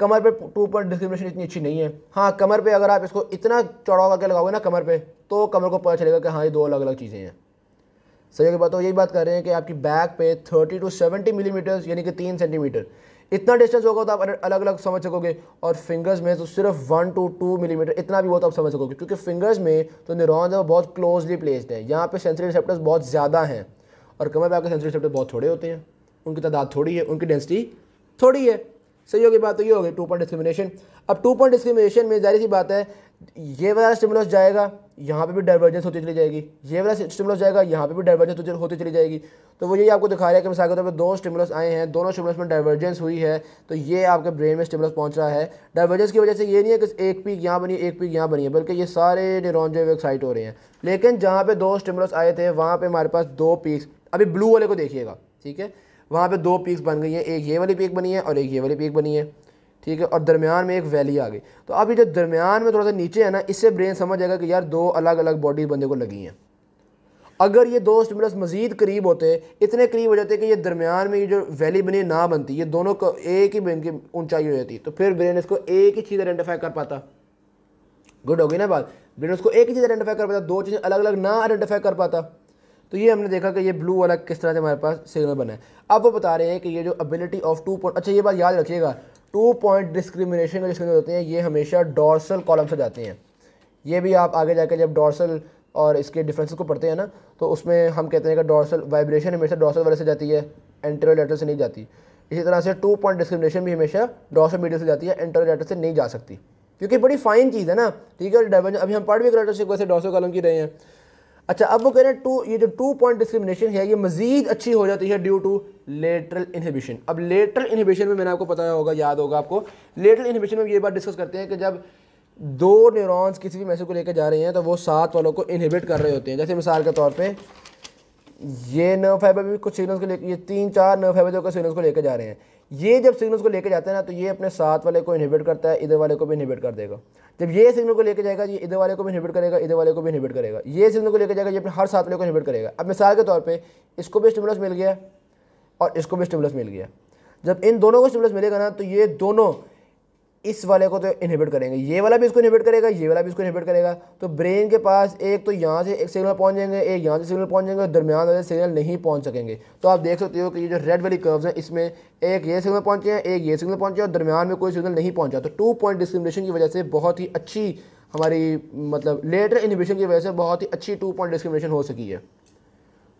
कमर पे टू पॉइंट डिस्क्रिमिनेशन इतनी अच्छी नहीं है हाँ कमर पे अगर आप इसको इतना चौड़ा करके लगाओगे ना कमर पे तो कमर को पता चलेगा कि हाँ ये दो अलग अलग चीज़ें हैं सही की बात हो तो यही बात कर रहे हैं कि आपकी बैक पे थर्टी टू सेवेंटी मिलीमीटर्स यानी कि तीन सेंटीमीटर इतना डिस्टेंस होगा तो आप अलग अलग समझ सकोगे और फिंगर्स में तो सिर्फ वन टू टू मिलीमीटर इतना भी हो तो आप समझ सकोगे क्योंकि फिंगर्स में तो न्यूरॉन्स है वो बहुत क्लोजली प्लेस्ड है यहाँ पे सेंसरी रिसेप्टर्स बहुत ज़्यादा हैं और कमर पे आपके सेंसरी रिसेप्टर बहुत थोड़े होते हैं उनकी तादाद थोड़ी है उनकी डेंसिटी थोड़ी है सही होगी बात तो ये होगी टू पॉइंट डिस्क्रिमिनेशन अब टू पॉइंट डिस्क्रिमिनेशन में जारी सी बात है ये वाला स्टिमुलस जाएगा यहाँ पे भी डाइवर्जेंस होती चली जाएगी ये वाला स्टिमुलस जाएगा यहाँ पे भी डाइवर्जेंस होती चली जाएगी तो वो यही आपको दिखा रहा है कि मिसाल के तौर पर दो स्टिमुलस आए हैं दोनों स्टिमुलस में डाइवर्जेंस हुई है तो ये आपके ब्रेन में स्टिमुलस पहुँच रहा है डाइवर्जेंस की वजह से ये नहीं है कि एक पीक यहाँ बनी एक पीक यहाँ बनी है बल्कि ये सारे न्यूरॉन जो है एक्साइट हो रहे हैं लेकिन जहाँ पर दो स्टिमुलस आए थे वहाँ पर हमारे पास दो पीक्स अभी ब्लू वाले को देखिएगा ठीक है वहाँ पर दो पीक्स बन गई हैं एक ये वाली पीक बनी है और एक ये वाली पीक बनी है ठीक है और दरमियान में एक वैली आ गई तो अब ये जो दरमियान में थोड़ा सा नीचे है ना इससे ब्रेन समझ जाएगा कि यार दो अलग अलग बॉडीज़ बंदे को लगी हैं अगर ये दो स्टिमुलस मज़ीद करीब होते इतने करीब हो जाते कि ये दरमियान में ये जो वैली बनी ना बनती ये दोनों को एक ही ब्रेन की ऊंचाई हो जाती तो फिर ब्रेन इसको एक ही चीज़ आइडेंटिफाई कर पाता गुड होगी ना बात ब्रेन उसको एक ही चीज़ आइडेंटिफाई कर पाता दो चीज़ें अलग अलग ना आइडेंटिफाई कर पाता तो ये हमने देखा कि ये ब्लू वाला किस तरह से हमारे पास सिग्नल बना है अब वो बता रहे हैं कि ये जो एबिलिटी ऑफ टू पॉइंट अच्छा ये बात याद रखिएगा टू पॉइंट डिस्क्रिमिनेशन का जो होते हैं ये हमेशा डॉर्सल कॉलम से जाते हैं ये भी आप आगे जाकर जब डॉर्सल और इसके डिफ्रेंस को पढ़ते हैं ना तो उसमें हम कहते हैं कि डॉर्सल वाइब्रेशन हमेशा डॉर्सल वाले से जाती है लेटर से नहीं जाती इसी तरह से टू पॉइंट डिस्क्रिमिनेशन भी हमेशा डॉर्सल मीडियल से जाती है लेटर से नहीं जा सकती क्योंकि बड़ी फाइन चीज़ है ना ठीक है डाइवर्जन अभी हम पार्ट भी कलेक्टरशिप वैसे डॉर्सल कॉलम की रहे हैं अच्छा अब वो कह रहे हैं टू ये जो टू पॉइंट डिस्क्रिमिनेशन है ये मजीद अच्छी हो जाती है ड्यू टू लेटरल इनहिबिशन अब लेटरल इनहिबिशन में मैंने आपको पता होगा याद होगा आपको लेटरल इनहिबिशन में ये बात डिस्कस करते हैं कि जब दो न्यूरॉन्स किसी भी मैसेज को लेकर जा रहे हैं तो वो सात वालों को इनहिबिट कर रहे होते हैं जैसे मिसाल के तौर पर ये नर्व फाइबर भी कुछ सिग्नल्स को लेकर ये तीन चार नर्व फाइबर जो सिग्नल्स को लेकर जा रहे हैं ये जब सिग्नल्स को लेकर जाते हैं ना तो ये अपने साथ वाले को इनहिबिट करता है इधर वाले को भी इनहिबिट कर देगा जब ये सिग्नल को लेकर जाएगा ये इधर वाले को भी इनहिबिट करेगा इधर वाले को भी इनहिबिट करेगा ये सिग्नल को लेकर जाएगा ये अपने हर साथ वाले को इनहिबिट करेगा अब मिसाल के तौर पर इसको भी स्टिमुलस मिल गया और इसको भी स्टिमुलस मिल गया जब इन दोनों को स्टिमुलस मिलेगा ना तो ये दोनों इस वाले को तो इनहिबिट करेंगे ये वाला भी इसको इनहिबिट करेगा ये वाला भी इसको इनहिबिट करेगा तो ब्रेन के पास एक तो यहाँ से एक सिग्नल पहुँच जाएंगे एक यहाँ से सिग्नल पहुँच जाएंगे और दरमियान वाले सिग्नल नहीं पहुँच सकेंगे तो आप देख सकते हो कि ये जो रेड वाली कर्व्स हैं इसमें एक ये सिग्नल पहुँचे हैं एक ये सिग्नल पहुँचे और दरमियान में कोई सिग्नल नहीं पहुँचा तो टू पॉइंट डिस्क्रिमिनेशन की वजह से बहुत ही अच्छी हमारी मतलब लेटर इनहिबिशन की वजह से बहुत ही अच्छी टू पॉइंट डिस्क्रिमिनेशन हो सकी है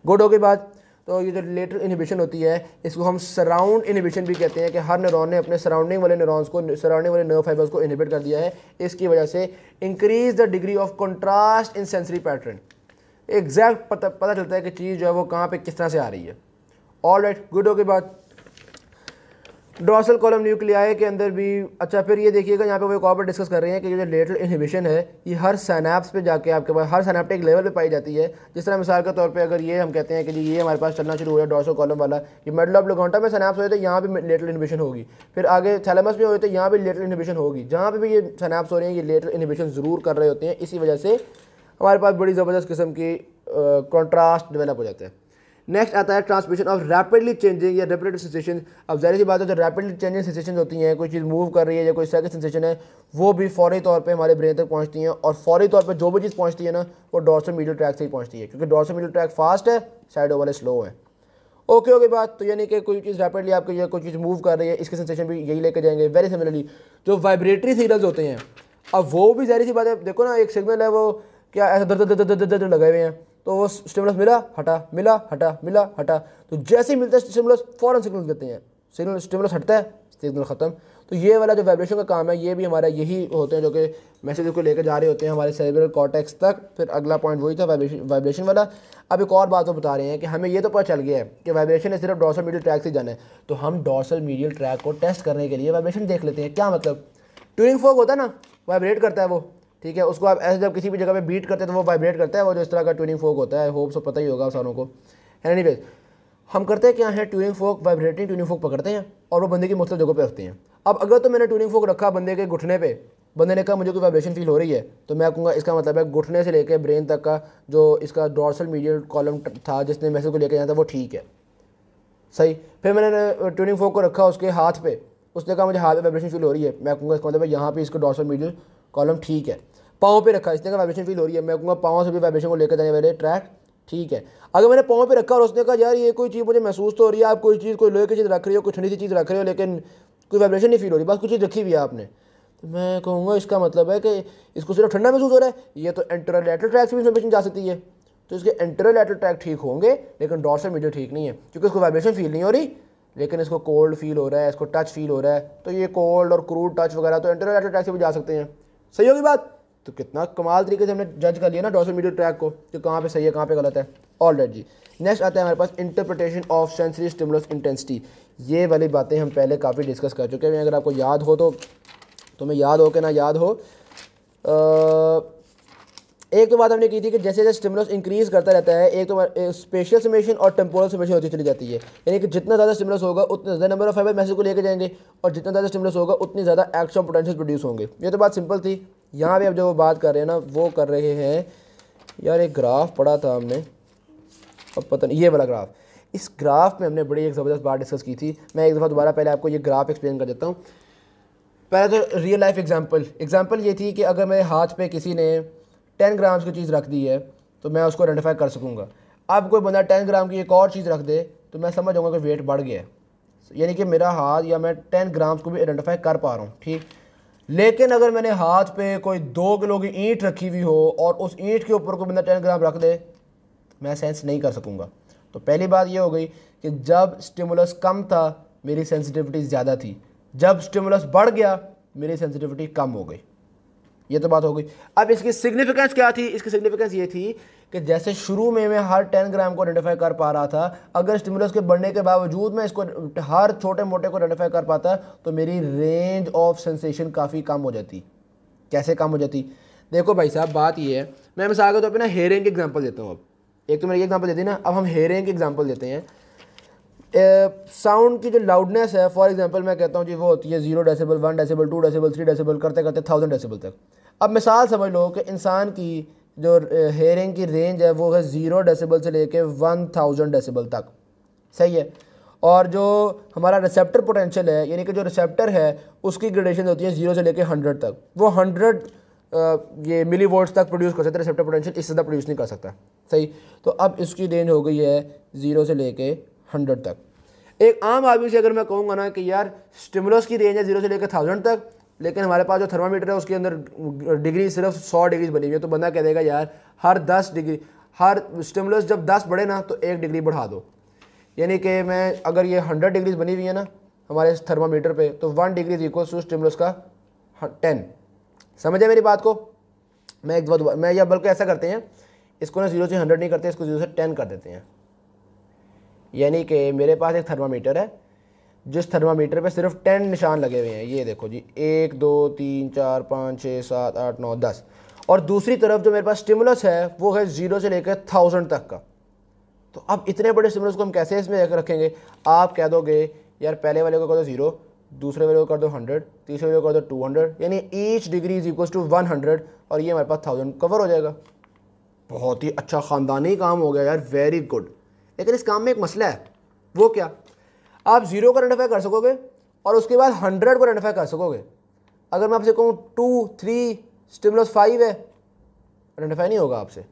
गुड हो बात तो ये जो रिलेटेड इनहिबिशन होती है इसको हम सराउंड इनहिबिशन भी कहते हैं कि हर न्यूरॉन ने अपने सराउंडिंग वाले न्यूरॉन्स को सराउंडिंग वाले नर्व फाइबर्स को इनहिबिट कर दिया है इसकी वजह से increase the degree of contrast in sensory pattern exact पता पता चलता है कि चीज़ जो है वो कहाँ पर किस तरह से आ रही है ऑल राइट गुड होगी बात ड्रॉसल कॉलम न्यूक्लियाई के अंदर भी अच्छा फिर ये देखिएगा यहाँ पे वो एक और डिस्कस कर रहे हैं कि जो लेटरल इनहिबिशन है ये हर सैनैप्स पे जाके आपके पास हर सैनैप्टिक लेवल पे पाई जाती है जिस तरह मिसाल के तौर पे अगर ये हम कहते हैं कि जी ये हमारे पास चलना शुरू हुआ ड्रॉसल कॉलम वाला ये मेडल ऑफ लगोंटा में सैनैप्स हुए तो यहाँ भी लेटल इनहिबिशन होगी फिर आगे थैलेमस में हुए तो यहाँ भी लेटल इनहिबिशन होगी जहाँ पर भी ये सैनैप्स हो रहे हैं ये लेटल इनहिबिशन ज़रूर कर रहे होते हैं इसी वजह से हमारे पास बड़ी ज़बरदस्त किस्म की कॉन्ट्रास्ट डेवलप हो जाते हैं नेक्स्ट आता है ट्रांसमिशन ऑफ रैपिडली चेंजिंग या रेपिडेटिव सेंसेशन अब जाहिर सी बात है जो रैपिडली चेंजिंग सेंसेशन होती हैं कोई चीज़ मूव कर रही है या कोई सेकंड सेंसेशन है वो भी फौरी तौर पर हमारे ब्रेन तक पहुँचती हैं और फौरी तौर पर जो भी चीज़ पहुँचती है ना वो डॉर्सल मीडियल ट्रैक से ही पहुँचती है क्योंकि डॉर्सल मीडियल ट्रैक फास्ट है साइड वाले स्लो है ओके ओके बात तो यानी कि कोई चीज़ रैपिडली आपको या कोई चीज़ मूव कर रही है इसके सेंसेशन भी यही लेकर जाएंगे वेरी सिमिलरली जो वाइब्रेटरी सिग्नल्स होते हैं अब वो भी जहरी सी बात है देखो ना एक सिग्नल है वो क्या ऐसा दर दर दर दर दर लगे हुए हैं तो वो स्टिमुलस मिला हटा मिला हटा मिला हटा तो जैसे ही मिलता है स्टिमुलस फ़ौरन सिग्नल देते हैं सिग्नल स्टिमुलस हटता है सिग्नल ख़त्म तो ये वाला जो वाइब्रेशन का काम है ये भी हमारा यही होते हैं जो कि मैसेज को लेकर जा रहे होते हैं हमारे सेलिब्रल कॉटेक्स तक फिर अगला पॉइंट वही था वाइब्रेशन वाइब्रेशन वाला अब एक और बात तो बता रहे हैं कि हमें ये तो पता चल गया है कि वाइब्रेशन है सिर्फ डॉसल मीडियल ट्रैक से जाना है तो हम डॉसल मीडियल ट्रैक को टेस्ट करने के लिए वाइब्रेशन देख लेते हैं क्या मतलब ट्यूरिंग फोक होता है ना वाइब्रेट करता है वो ठीक है उसको आप ऐसे जब किसी भी जगह पे बीट करते हैं तो वो वाइब्रेट करता है वो जो इस तरह का ट्यूनिंग फोक होता है होप पता ही होगा आप सारों को एनी हम करते हैं क्या है tuning fork vibrating tuning fork पकड़ते हैं और वो बंदे की मुख्य जगह पर रखते हैं अब अगर तो मैंने ट्यूनिंग फोक रखा बंदे के घुटने पर बंदे ने कहा मुझे कोई वाइब्रेशन फील हो रही है तो मैं कहूँगा इसका मतलब है घुटने से लेकर ब्रेन तक का जो इसका डॉर्सल मीडियल कॉलम था जिसने मैसेज को लेकर जाना था वो ठीक है सही फिर मैंने ट्यूनिंग फोक को रखा उसके हाथ पे उसने कहा मुझे हाथ में वाइब्रेशन फील हो रही है मैं कहूँगा इसका मतलब यहाँ पे इसका डॉसल मीडियल कॉलम ठीक है पाँव पे रखा इसने कहा वाइब्रेशन फील हो रही है मैं कहूँगा पाँव से भी वाइब्रेशन को लेकर जाने वाले ट्रैक ठीक है अगर मैंने पाँव पे रखा और उसने कहा यार ये कोई चीज़ मुझे महसूस तो हो रही है आप कोई चीज़ कोई लोहे की चीज़ रख रही हो कोई ठंडी सी चीज़ रख रहे हो लेकिन कोई वाइब्रेशन नहीं फील हो रही बस कुछ चीज़ रखी हुई है आपने तो मैं कहूँगा इसका मतलब है कि इसको सिर्फ ठंडा महसूस हो रहा है ये तो लेटर ट्रैक से भी वाइब्रेशन जा सकती है तो इसके लेटर ट्रैक ठीक होंगे लेकिन डॉसल मीडियल ठीक नहीं है क्योंकि उसको वाइब्रेशन फील नहीं हो रही लेकिन इसको कोल्ड फील हो रहा है इसको टच फील हो रहा है तो ये कोल्ड और क्रूड टच वगैरह तो इंटरनेशनल ट्रैक से भी जा सकते हैं सही होगी बात तो कितना कमाल तरीके से हमने जज कर लिया ना डॉसल मीडियो ट्रैक को कि कहाँ पे सही है कहाँ पे गलत है ऑल राइट जी नेक्स्ट आता है हमारे पास interpretation of sensory stimulus intensity ये वाली बातें हम पहले काफ़ी डिस्कस कर चुके हैं अगर आपको याद हो तो तुम्हें याद हो कि ना याद हो आ, एक तो बात हमने की थी कि जैसे जैसे स्टिमुलस इंक्रीज़ करता रहता है एक तो स्पेशल समेशन और टेम्पोरल समेशन होती चली जाती है यानी कि जितना ज़्यादा स्टिमुलस होगा उतना ज़्यादा नंबर ऑफ फाइबर मैसेज को लेकर जाएंगे और जितना ज़्यादा स्टिमुलस होगा उतनी ज़्यादा एक्शन पोटेंशियल प्रोड्यूस होंगे ये तो बात सिंपल थी यहाँ पर अब जो बात कर रहे हैं ना वो कर रहे हैं यार एक ग्राफ पढ़ा था हमने अब पता नहीं ये वाला ग्राफ इस ग्राफ में हमने बड़ी एक ज़बरदस्त बात डिस्कस की थी मैं एक दफ़ा दोबारा पहले आपको ये ग्राफ एक्सप्लेन कर देता हूँ पहले तो रियल लाइफ एग्जांपल एग्जांपल ये थी कि अगर मेरे हाथ पे किसी ने टेन ग्राम्स की चीज़ रख दी है तो मैं उसको आइडेंटिफाई कर सकूँगा अब कोई बंदा टेन ग्राम की एक और चीज़ रख दे तो मैं समझ जाऊँगा कि वेट बढ़ गया है यानी कि मेरा हाथ या मैं टेन ग्राम्स को भी आइडेंटिफाई कर पा रहा हूँ ठीक लेकिन अगर मैंने हाथ पे कोई दो किलो की ईंट रखी हुई हो और उस ईंट के ऊपर कोई बंदा टेन ग्राम रख दे मैं सेंस नहीं कर सकूँगा तो पहली बात ये हो गई कि जब स्टिमुलस कम था मेरी सेंसिटिविटी ज़्यादा थी जब स्टिमुलस बढ़ गया मेरी सेंसिटिविटी कम हो गई ये तो बात हो गई अब इसकी सिग्निफिकेंस क्या थी इसकी सिग्निफिकेंस ये थी कि जैसे शुरू में मैं हर टेन ग्राम को आइडेंटिफाई कर पा रहा था अगर स्टिमुलस के बढ़ने के बावजूद मैं इसको हर छोटे मोटे को आइडेंटिफाई कर पाता तो मेरी रेंज ऑफ सेंसेशन काफ़ी कम हो जाती कैसे कम हो जाती देखो भाई साहब बात ये है मैं मिसाल के तौर पर ना हेयरिंग की एग्जाम्पल देता हूँ अब एक तो मैंने ये एग्जाम्पल देती ना अब हम हेयरिंग की एग्जाम्पल देते हैं साउंड की जो लाउडनेस है फॉर एग्जांपल मैं कहता हूँ जी वो होती है zero decibel one decibel two decibel three decibel करते करते थाउजेंड डेसिबल तक अब मिसाल समझ लो कि इंसान की जो हेयरिंग की रेंज है वो है ज़ीरो डेसिबल से लेके वन थाउजेंड डेसिबल तक सही है और जो हमारा रिसेप्टर पोटेंशियल है यानी कि जो रिसेप्टर है उसकी ग्रेडेशन होती है ज़ीरो से लेके हंड्रेड तक वो हंड्रेड ये मिली वोल्ट तक प्रोड्यूस कर सकता है रिसेप्टर पोटेंशियल इससे ज़्यादा प्रोड्यूस नहीं कर सकता सही तो अब इसकी रेंज हो गई है ज़ीरो से लेके हंड्रेड तक एक आम आदमी से अगर मैं कहूँगा ना कि यार स्टिमुलस की रेंज है जीरो से लेकर थाउजेंड तक लेकिन हमारे पास जो थर्मामीटर है उसके अंदर डिग्री सिर्फ सौ डिग्री बनी हुई है तो बंदा कह देगा यार हर दस डिग्री हर स्टिमुलस जब दस बढ़े ना तो एक डिग्री बढ़ा दो यानी कि मैं अगर ये हंड्रेड डिग्रीज बनी हुई है ना हमारे थर्मामीटर पे तो one degree equal to stimulus का टेन समझे मेरी बात को मैं एक बार मैं या बल्कि ऐसा करते हैं इसको ना जीरो से हंड्रेड नहीं करते इसको जीरो से टेन कर देते हैं यानी कि मेरे पास एक थर्मामीटर है जिस थर्मामीटर पे सिर्फ टेन निशान लगे हुए हैं ये देखो जी एक दो तीन चार पाँच छः सात आठ नौ दस और दूसरी तरफ जो मेरे पास स्टिमुलस है वो है ज़ीरो से लेकर थाउजेंड तक का तो अब इतने बड़े स्टिमुलस को हम कैसे इसमें रखेंगे आप कह दोगे यार पहले वाले को कर दो ज़ीरो दूसरे वाले को कर दो हंड्रेड तीसरे वाले को कर दो टू हंड्रेड यानी each degree is equal to one hundred और ये हमारे पास थाउजेंड कवर हो जाएगा बहुत ही अच्छा ख़ानदानी काम हो गया यार वेरी गुड लेकिन इस काम में एक मसला है वो क्या आप ज़ीरो को आइडेंटिफाई कर सकोगे और उसके बाद हंड्रेड को आइडेंटिफाई कर सकोगे अगर मैं आपसे कहूँ टू थ्री स्टिमुलस फाइव है आइडेंटिफाई नहीं होगा आपसे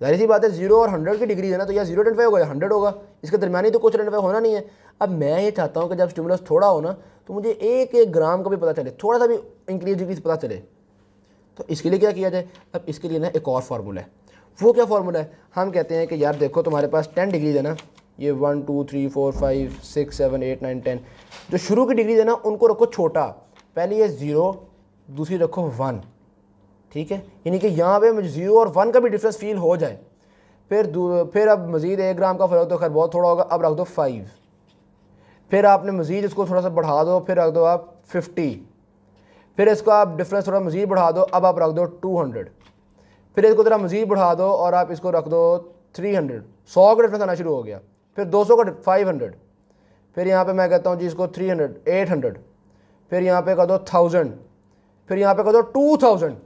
जाहिर सी बात है जीरो और हंड्रेड की डिग्री है ना तो या जीरो आइडेंटिफाई होगा या हंड्रेड होगा इसके ही तो कुछ आइडेंटिफाई होना नहीं है अब मैं ये चाहता हूँ कि जब स्टिमुलस थोड़ा हो ना तो मुझे एक एक ग्राम का भी पता चले थोड़ा सा भी इंक्रीज डिग्री पता चले तो इसके लिए क्या किया जाए अब इसके लिए ना एक और फार्मूला है वो क्या फार्मूला है हम कहते हैं कि यार देखो तुम्हारे पास टेन डिग्री है ना ये one two three four five six seven eight nine ten जो शुरू की डिग्रीज है ना उनको रखो छोटा पहले ये ज़ीरो दूसरी रखो वन ठीक है यानी कि यहाँ पे मुझे ज़ीरो और वन का भी डिफरेंस फील हो जाए फिर फिर अब मज़ीद एक ग्राम का फ़र्क तो खैर बहुत थोड़ा होगा अब रख दो फाइव फिर आपने मज़ीद इसको थोड़ा सा बढ़ा दो फिर रख दो आप फिफ्टी फिर इसको आप डिफरेंस थोड़ा मज़ीद बढ़ा दो अब आप रख दो टू हंड्रेड फिर इसको ज़रा मज़ीद बढ़ा दो और आप इसको रख दो थ्री हंड्रेड सौ का डिफरेंस आना शुरू हो गया फिर दो सौ का फाइव हंड्रेड फिर यहाँ पे मैं कहता हूँ जी इसको थ्री हंड्रेड एट हंड्रेड फिर यहाँ पे कह दो थाउजेंड फिर यहाँ पे कह दो टू थाउजेंड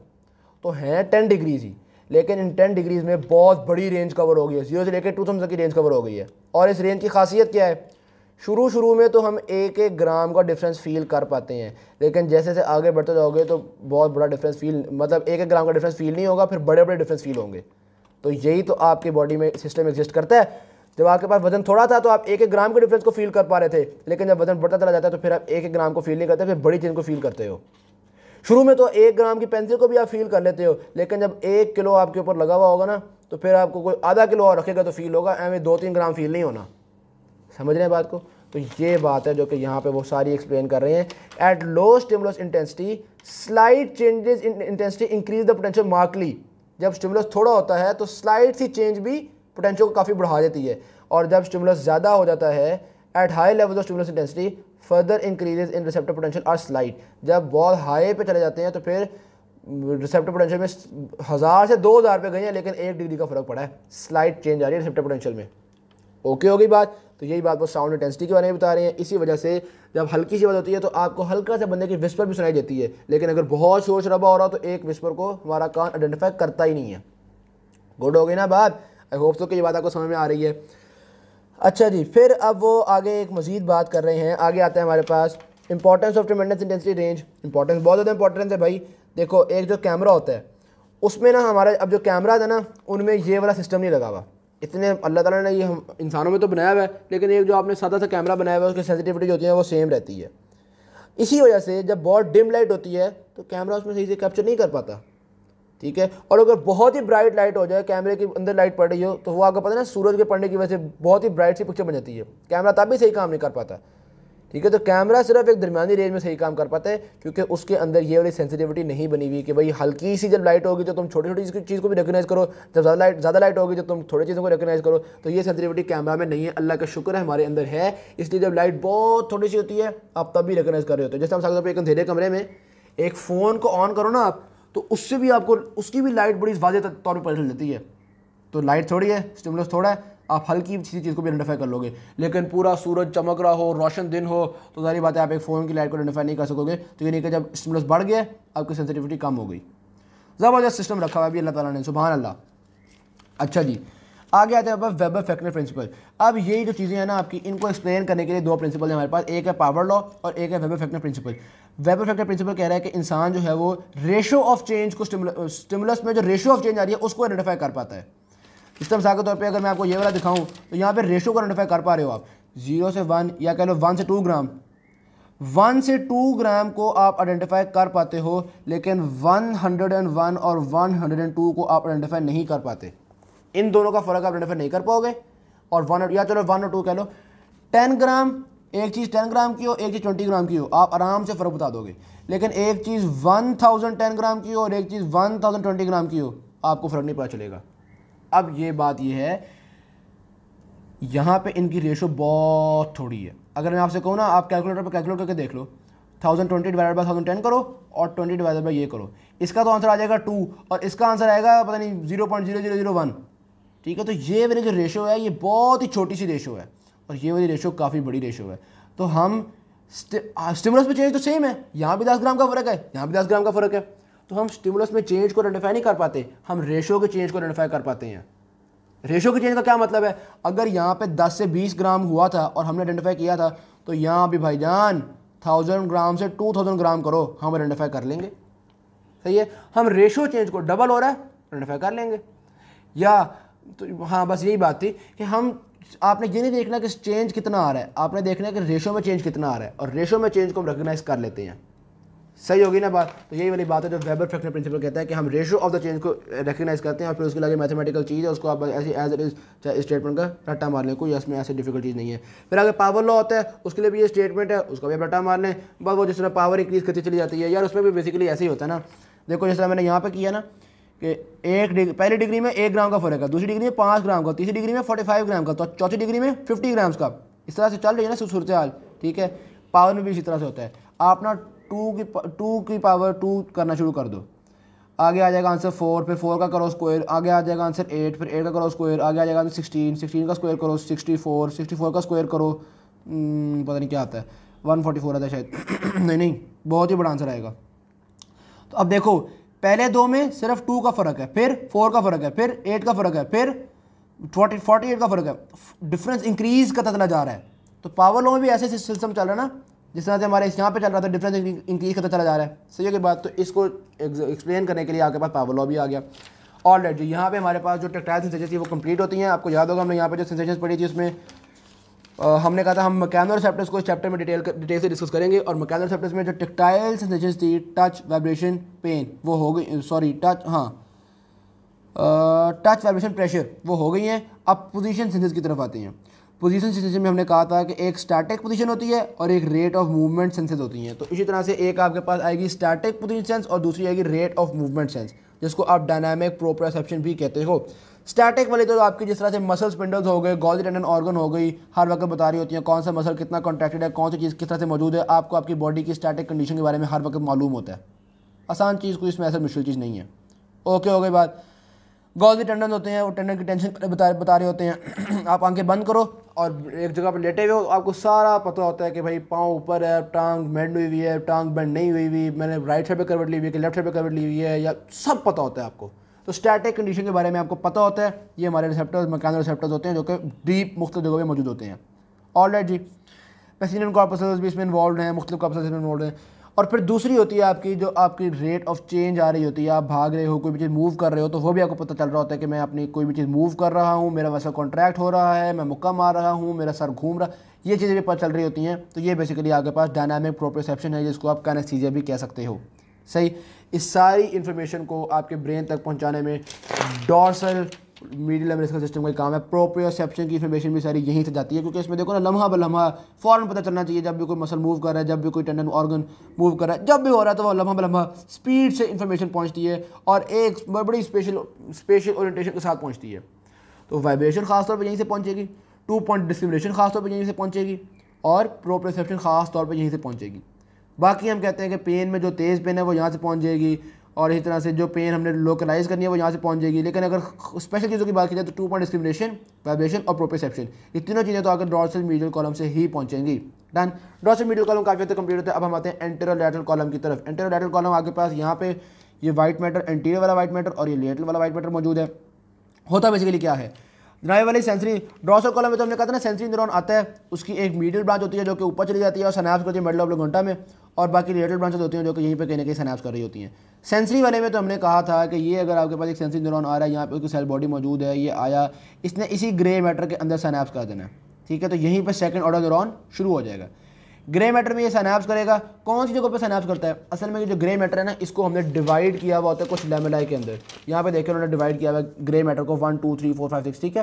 तो हैं टेन डिग्रीज ही लेकिन इन टेन डिग्रीज़ में बहुत बड़ी रेंज कवर हो गई है जीरो से लेकर टू थाउजेंड की रेंज कवर हो गई है और इस रेंज की खासियत क्या है शुरू शुरू में तो हम एक एक ग्राम का डिफरेंस फील कर पाते हैं लेकिन जैसे जैसे आगे बढ़ते जाओगे तो बहुत बड़ा डिफरेंस फील मतलब एक एक ग्राम का डिफरेंस फील नहीं होगा फिर बड़े बड़े डिफरेंस फील होंगे तो यही तो आपके बॉडी में सिस्टम एग्जिस्ट करता है जब आपके पास वजन थोड़ा था तो आप एक एक ग्राम के डिफरेंस को फील कर पा रहे थे लेकिन जब वजन बढ़ता चला जाता है तो फिर आप एक एक ग्राम को फील नहीं करते फिर बड़ी चीज़ को फील करते हो शुरू में तो एक ग्राम की पेंसिल को भी आप फील कर लेते हो लेकिन जब एक किलो आपके ऊपर लगा हुआ होगा ना तो फिर आपको कोई आधा किलो और रखेगा तो फील होगा एवं दो तीन ग्राम फील नहीं होना समझ रहे हैं बात को तो ये बात है जो कि यहाँ पे वो सारी एक्सप्लेन कर रहे हैं at low stimulus intensity slight changes in intensity increase the potential markedly जब स्टिमुलस थोड़ा होता है तो स्लाइट सी चेंज भी पोटेंशियल को काफ़ी बढ़ा देती है और जब स्टिमुलस ज़्यादा हो जाता है at high level of stimulus intensity further increases in receptor potential are slight जब बहुत हाई पे चले जाते हैं तो फिर रिसेप्टर पोटेंशियल में हज़ार से दो हज़ार पे गए हैं लेकिन एक डिग्री का फ़र्क पड़ा है स्लाइट चेंज आ रही है रिसेप्टर पोटेंशियल में ओके हो गई बात तो यही बात वो साउंड इंटेंसिटी के बारे में बता रहे हैं इसी वजह से जब हल्की सी बात होती है तो आपको हल्का सा बंदे की विस्पर भी सुनाई देती है लेकिन अगर बहुत शोर शराबा हो रहा हो तो एक विस्पर को हमारा कान आइडेंटिफाई करता ही नहीं है गुड हो गई ना बात आई होप सो कि ये बात आपको समझ में आ रही है अच्छा जी फिर अब वो आगे एक मज़ीद बात कर रहे हैं आगे आते हैं हमारे पास importance of tremendous intensity range importance बहुत ज़्यादा इंपॉर्टेंस है भाई देखो एक जो कैमरा होता है उसमें ना हमारा अब जो कैमरा था ना उनमें ये वाला सिस्टम नहीं लगा हुआ इतने अल्लाह ताला ने ये हम इंसानों में तो बनाया हुआ है लेकिन एक जो आपने सादा सा कैमरा बनाया हुआ है उसकी सेंसिटिविटी जो होती है वो सेम रहती है इसी वजह से जब बहुत डिम लाइट होती है तो कैमरा उसमें सही से कैप्चर नहीं कर पाता ठीक है और अगर बहुत ही ब्राइट लाइट हो जाए कैमरे के अंदर लाइट पड़ रही हो तो वो आपको पता है ना सूरज के पड़ने की वजह से बहुत ही ब्राइट सी पिक्चर बन जाती है कैमरा तब भी सही काम नहीं कर पाता ठीक है तो कैमरा सिर्फ एक दरमियानी रेंज में सही काम कर पाता है क्योंकि उसके अंदर ये वाली सेंसिटिविटी नहीं बनी हुई कि भाई हल्की सी जब लाइट होगी तो तुम छोटी छोटी चीज़ को भी रिकगनाइज करो जब ज़्यादा लाइट ज़्यादा लाइट होगी तो तुम थोड़ी चीज़ों को रिकोगनाइज करो तो ये सेंसिटिविटी कैमरा में नहीं है अल्लाह का शुक्र है हमारे अंदर है इसलिए जब लाइट बहुत थोड़ी सी होती है आप तब भी रिकगनाइज कर रहे होते हो जैसे हम सकते एक अंधेरे कमरे में एक फ़ोन को ऑन करो ना आप तो उससे भी आपको उसकी भी लाइट बड़ी वाजे तौर पर पता चल जाती है तो लाइट थोड़ी है स्टिमुलस थोड़ा है आप हल्की सी चीज़ को भी आइडेंटिफाई कर लोगे लेकिन पूरा सूरज चमक रहा हो रोशन दिन हो तो सारी बात है आप एक फ़ोन की लाइट को आइडेंटिफाई नहीं कर सकोगे तो ये नहीं कि जब स्टिमुलस बढ़ गया आपकी सेंसिटिविटी कम हो गई ज़बरदस्त सिस्टम रखा हुआ है अभी अल्लाह ताला ने सुबह अल्लाह अच्छा जी आगे आते हैं अब वेबर फैक्टर प्रिंसिपल अब यही जो चीज़ें हैं ना आपकी इनको एक्सप्लेन करने के लिए दो प्रिंसिपल हैं हमारे पास एक है पावर लॉ और एक है Weber Fechner principle Weber Fechner principle कह रहा है कि इंसान जो है वो रेशो ऑफ चेंज को स्टिमुलस में जो रेशो ऑफ चेंज आ रही है उसको आइडेंटिफाई कर पाता है इस मिसाल के तौर पर अगर मैं आपको ये वाला दिखाऊँ तो यहाँ पर रेशो को आइडेंटिफाई कर पा रहे हो आप जीरो से वन या कह लो वन से टू ग्राम वन से टू ग्राम को आप आइडेंटिफाई कर पाते हो लेकिन वन हंड्रेड एंड वन और वन हंड्रेड एंड टू को आप आइडेंटिफाई नहीं कर पाते इन दोनों का फ़र्क आप आइडेंटिफाई नहीं कर पाओगे और वन या चलो वन और टू कह लो टेन ग्राम एक चीज़ टेन ग्राम की हो एक चीज़ ट्वेंटी ग्राम की हो आप आराम से फ़र्क बता दोगे लेकिन एक चीज़ वन थाउजेंड टेन ग्राम की हो और एक चीज़ वन थाउजेंड ट्वेंटी ग्राम की हो आपको फ़र्क नहीं पता चलेगा अब ये बात ये है यहाँ पे इनकी रेशो बहुत थोड़ी है अगर मैं आपसे कहूँ ना आप कैलकुलेटर पर कैलकुलेट करके देख लो thousand twenty divide by thousand ten करो और ट्वेंटी डिवाइड बाई ये करो इसका तो आंसर आ जाएगा टू और इसका आंसर आएगा पता नहीं zero point zero zero zero one ठीक है तो ये वाली जो रेशो है ये बहुत ही छोटी सी रेशो है और ये वाली रेशो काफ़ी बड़ी रेशो है तो हम स्टिमुलस पे चेंज तो सेम है यहाँ भी दस ग्राम का फ़र्क है यहाँ भी दस ग्राम का फ़र्क है तो हम स्टिमुलस में चेंज को आइडेंटिफाई नहीं कर पाते हम रेशो के चेंज को आइडेंटिफाई कर पाते हैं रेशो के चेंज का क्या मतलब है अगर यहाँ पे 10 से 20 ग्राम हुआ था और हमने आइडेंटिफाई किया था तो यहाँ भी भाईजान थाउजेंड ग्राम से टू थाउजेंड ग्राम करो हम आइडेंटिफाई कर लेंगे सही है हम रेशो चेंज को डबल हो रहा है आइडेंटिफाई कर लेंगे या तो हाँ बस यही बात थी कि हम आपने ये नहीं देखना कि चेंज कितना आ रहा है आपने देखना है कि रेशो में चेंज कितना आ रहा है और रेशो में चेंज को हम रिकगनाइज कर लेते हैं सही होगी ना बात तो यही वाली बात है जो वेबर फैक्टर प्रिंसिपल कहता है कि हम रेशो ऑफ द चेंज को रिकग्नाइज करते हैं और फिर उसके लगे मैथमेटिकल चीज़ है उसको आप ऐसे एज इट इज चाहे स्टेटमेंट का रट्टा मार लें कोई इसमें ऐसी डिफिकल्ट चीज़ नहीं है फिर अगर पावर लॉ होता है उसके लिए भी ये स्टेटमेंट है उसका भी आप रट्टा मार लें बस वो जिस तरह पावर इंक्रीज करती चली जाती है यार उसमें भी बेसिकली ऐसे ही होता है ना देखो तरह मैंने यहाँ पर किया ना कि एक डिग्री पहली डिग्री में एक ग्राम का फर्क है दूसरी डिग्री में पाँच ग्राम का तीसरी डिग्री में फोर्टी फाइव ग्राम का तो चौथी डिग्री में फिफ्टी ग्राम्स का इस तरह से चल रही है ना सूरत हाल ठीक है पावर में भी इसी तरह से होता है आप ना टू की टू की पावर टू करना शुरू कर दो आगे आ जाएगा आंसर फोर फिर फोर का करो स्क्वायर आगे आ जाएगा आंसर एट फिर एट का करो स्क्वायर आगे आ जाएगा आंसर सिक्सटीन सिक्सटीन का स्क्वायर करो सिक्सटी फोर सिक्सटी फोर का स्क्वायर करो हम्म, पता नहीं क्या आता है वन फोर्टी फोर आता है शायद [COUGHS] नहीं नहीं बहुत ही बड़ा आंसर आएगा तो अब देखो पहले दो में सिर्फ टू का फ़र्क है फिर फोर का फ़र्क है फिर एट का फ़र्क है फिर फोर्टी फोर्टी एट का फ़र्क है डिफरेंस इंक्रीज़ करता चला जा रहा है तो पावर लो में भी ऐसे सिस्टम चल रहा है ना जिस तरह से हमारे यहाँ पे चल रहा था डिफरेंस इंक्रीज करता चला जा रहा है सही होगी बात तो इसको एक्सप्लेन करने के लिए आपके पास पावर लॉ भी आ गया और राइट जी यहाँ पे हमारे पास जो टेक्टाइल सेंसेशन थी वो कंप्लीट होती हैं आपको याद होगा हमने यहाँ पे जो सेंसेशन पढ़ी थी उसमें हमने कहा था हम मकैनो रिसेप्टर्स को इस चैप्टर में डिटेल डिटेल से डिस्कस करेंगे और मकैनो रिसेप्टर्स में जो टेक्टाइल सेंसेशन थी टच वाइब्रेशन पेन वो हो गई सॉरी टच हाँ टच वाइब्रेशन प्रेशर वो हो गई हैं अब पोजिशन सेंसेस की तरफ आती हैं पोजीशन सेंसेशन में हमने कहा था कि एक स्टैटिक पोजीशन होती है और एक रेट ऑफ मूवमेंट सेंसेस होती हैं तो इसी तरह से एक आपके पास आएगी स्टैटिक पोजीशन सेंस और दूसरी आएगी रेट ऑफ मूवमेंट सेंस जिसको आप डायनामिक प्रोप्रोसेप्शन भी कहते हो स्टैटिक वाले तो आपकी जिस तरह से मसल स्पिंडल्स हो गए गॉल्जी टेंडन ऑर्गन हो गई हर वक्त बता रही होती है कौन सा मसल कितना कॉन्ट्रैक्टेड है कौन सी चीज़ किस तरह से मौजूद है आपको आपकी बॉडी की स्टैटिक कंडीशन के बारे में हर वक्त मालूम होता है आसान चीज़ कोई इसमें ऐसा मुश्किल चीज़ नहीं है ओके हो गई बात गॉल के टेंडन होते हैं वो टेंडन की टेंशन बता बता रहे होते हैं [CLEARS THROAT] आप आंखें बंद करो और एक जगह पर लेटे हुए हो आपको सारा पता होता है कि भाई पाँव ऊपर है टांग बैंड हुई हुई है टांग बैंड नहीं हुई हुई मैंने राइट साइड पर करवट ली हुई है कि लेफ्ट साइड पर करवट ली हुई है या सब पता होता है आपको तो स्टैटिक कंडीशन के बारे में आपको पता होता है ये हमारे रिसेप्टर मकान रिसेप्टर होते हैं जो कि डीप मुख्त जगह में मौजूद होते हैं ऑल राइट जी पैसेंजर कॉर्पसेज भी इसमें इन्वॉल्व हैं मुख्तु कॉर्पसेज इसमें इन्वॉल्व हैं और फिर दूसरी होती है आपकी जो आपकी रेट ऑफ चेंज आ रही होती है आप भाग रहे हो कोई भी चीज़ मूव कर रहे हो तो वो भी आपको पता चल रहा होता है कि मैं अपनी कोई भी चीज़ मूव कर रहा हूँ मेरा वैसा कॉन्ट्रैक्ट हो रहा है मैं मुक्का मार रहा हूँ मेरा सर घूम रहा ये चीज़ें भी पता चल रही होती हैं तो ये बेसिकली आपके पास डायनामिक प्रोप्रोसेप्शन है जिसको आप चीज़ें भी कह सकते हो सही इस सारी इन्फॉर्मेशन को आपके ब्रेन तक पहुँचाने में डॉर्सल मीडियल अमेरिका सिस्टम का काम है सेप्शन की इन्फॉर्मेशन भी सारी यहीं से जाती है क्योंकि इसमें देखो ना लम्हा ब लम्हा फ़ौरन पता चलना चाहिए जब भी कोई मसल मूव कर रहा है जब भी कोई टेंडन ऑर्गन मूव कर रहा है जब भी हो रहा है तो वो लम्हा ब लम्हा स्पीड से इन्फॉर्मेशन पहुँचती है और एक बड़ी स्पेशल स्पेशल ओरिएटेशन के साथ पहुँचती है तो वाइब्रेशन खासतौर पर यहीं से पहुँचेगी टू पॉइंट डिस्क्रिमिनेशन खासतौर पर यहीं से पहुँचेगी और प्रोप्रियोसेप्शन खासतौर पर यहीं से पहुँचेगी बाकी हम कहते हैं कि पेन में जो तेज़ पेन है वो यहाँ से पहुँच जाएगी और इसी तरह से जो पेन हमने लोकलाइज करनी है वो यहाँ से पहुँच जाएगी लेकिन अगर स्पेशल चीज़ों की बात की जाए तो टू पॉइंट डिस्क्रिमिनेशन वाइब्रेशन और प्रोपेसेप्शन ये तीनों चीज़ें तो आकर डॉर्सल मीडियल कॉलम से ही पहुँचेंगी डन डॉर्सल मीडियल कॉलम काफ़ी हद तक कंप्लीट होता है अब हम आते हैं लेटरल कॉलम की तरफ लेटरल कॉलम आपके पास यहाँ पे ये वाइट मैटर एंटीरियर वाला वाइट मैटर और ये लेटरल वाला वाइट मैटर मौजूद है होता बेसिकली क्या है जनाई वाली सेंसरी ड्रॉसर कॉलम में तो हमने कहा था ना सेंसरी न्यूरॉन आता है उसकी एक मीडियल ब्रांच होती है जो कि ऊपर चली जाती है और सनाप्स करती है मेडल ऑफ घंटा में और बाकी रिलेटेड ब्रांचेज होती हैं जो कि यहीं पर कहीं ना कहीं सनाप्स कर रही होती हैं सेंसरी वाले में तो हमने कहा था कि ये अगर आपके पास एक सेंसरी न्यूरॉन आ रहा है यहाँ पर उसकी सेल बॉडी मौजूद है ये आया इसने इसी ग्रे मैटर के अंदर सनाप्स कर देना है ठीक है तो यहीं पर सेकेंड ऑर्डर न्यूरॉन शुरू हो जाएगा ग्रे मैटर में ये सैनाप्स करेगा कौन सी जगह पे सैनाप्स करता है असल में ये जो ग्रे मैटर है ना इसको हमने डिवाइड किया हुआ होता है कुछ लेमेलाई के अंदर यहाँ पे देखिए उन्होंने डिवाइड किया हुआ ग्रे मैटर को one two three four five six ठीक है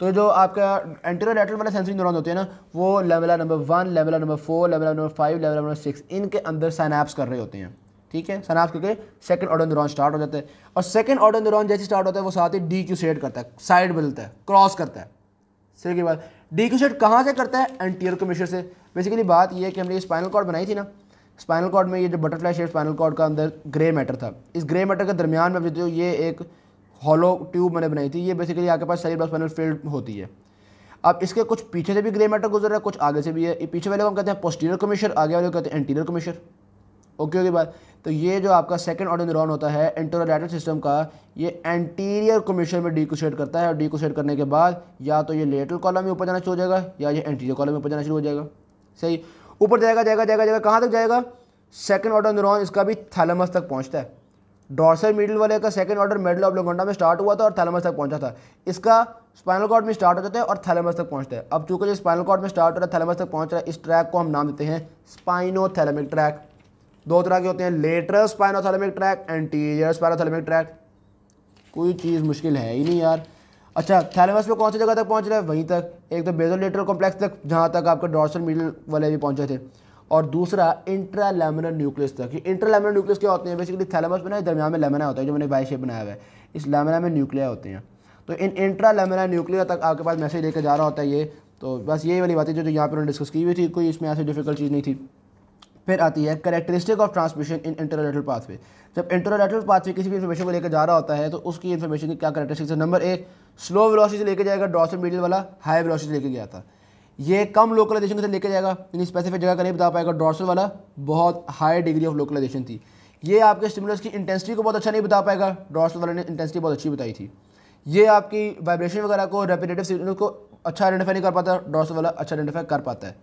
तो जो आपका एंटीरियर लेटर वाले सेंसरी न्यूरॉन होते हैं ना वो लेवला नंबर वन लेवला नंबर फोर लेवला नंबर फाइव लेवला नंबर सिक्स इनके अंदर सैनाप्स कर रहे होते हैं ठीक है सनाप्स करके सेकंड ऑर्डर न्यूरॉन स्टार्ट हो जाते हैं और सेकंड ऑर्डर न्यूरॉन जैसे स्टार्ट होता है वो साथ ही डी करता है साइड बदलता है क्रॉस करता है सही के बाद डिकोशेट कहाँ से करता है एंटीरियर कमेशर से बेसिकली बात यह है कि हमने ये स्पाइनल कॉर्ड बनाई थी ना स्पाइनल कॉर्ड में ये जो बटरफ्लाई शेप स्पाइनल कॉर्ड का अंदर ग्रे मैटर था इस ग्रे मैटर के दरमियान में जो ये एक हॉलो ट्यूब मैंने बनाई थी ये बेसिकली आपके पास सही स्पाइनल फील्ड होती है अब इसके कुछ पीछे से भी ग्रे मैटर गुजर रहा है कुछ आगे से भी है पीछे वाले को हम कहते हैं पोस्टीरियर कमीशर आगे वाले को कहते हैं एंटीरियर कमीशर ओके ओके बात तो ये जो आपका सेकेंड ऑर्डर न्यूरॉन होता है इंटरोडाइटल सिस्टम का ये एंटीरियर कमीशन में डिकोशेट करता है और डिकोशेट करने के बाद या तो ये लेटल कॉलम में ऊपर जाना शुरू हो जाएगा या ये एंटीरियर कॉलम में ऊपर जाना शुरू हो जाएगा सही ऊपर जाएगा जाएगा जाएगा जाएगा कहाँ तक जाएगा सेकेंड ऑर्डर न्यूरॉन इसका भी थैलमस तक पहुँचता है डॉर्सल मिडिल वाले का second order medulla oblongata में स्टार्ट हुआ था और थैलमस तक पहुंचा था इसका स्पाइनल कॉर्ड में स्टार्ट हो जाता है और थैलमस तक पहुंचता है अब चूंकि जो स्पाइनल कॉर्ड में स्टार्ट हो रहा है थैलमस तक पहुंच रहा है इस ट्रैक को हम नाम देते हैं स्पाइनो ट्रैक दो तरह के होते हैं lateral spinothalamic tract anterior spinothalamic tract कोई चीज़ मुश्किल है ही नहीं यार अच्छा थैलेमस में कौन सी जगह तक पहुंच रहा है वहीं तक एक तो लेटर कॉम्प्लेक्स तक जहां तक आपके डॉर्सल मिडल वाले भी पहुंचे थे और दूसरा इंट्रालैमिनर न्यूक्लियस तक इंट्रालैमिनर न्यूक्लियस क्या होते हैं बेसिकली थैलेमस में ना दरमियान में लेमना होता है जो मैंने बाई शेप बनाया हुआ है इस लेमना में न्यूक्लिया होते हैं तो इन लेमिना न्यूक्लिया तक आपके पास मैसेज लेकर जा रहा होता है ये तो बस यही वाली बात बातें जो यहाँ पर उन्होंने डिस्कस की हुई थी कोई इसमें ऐसी डिफिकल्ट चीज़ नहीं थी फिर आती है characteristic of transmission in anterolateral pathway जब इंटरनेटल पाथवे किसी भी इन्फॉर्मेशन को लेकर जा रहा होता है तो उसकी इन्फॉर्मेशन की क्या करेक्टरिस्टिक्स है नंबर ए स्लो वेलोसिटी से लेकर जाएगा डॉस मीडियल वाला हाई वेलोसिटी लेके गया था ये कम लोकलाइजेशन से लेकर जाएगा यानी स्पेसिफिक जगह का नहीं बता पाएगा डॉर्सल वाला बहुत हाई डिग्री ऑफ लोकलाइजेशन थी ये आपके स्टिमुलस की इंटेंसिटी को बहुत अच्छा नहीं बता पाएगा डॉर्सल वाले ने इंटेंसिटी बहुत अच्छी बताई थी ये आपकी वाइब्रेशन वगैरह को रेपिटेटिव सिग्नल को अच्छा आइडेंटिफाई नहीं कर पाता डॉर्सल वाला अच्छा आइडेंटिफाई कर पाता है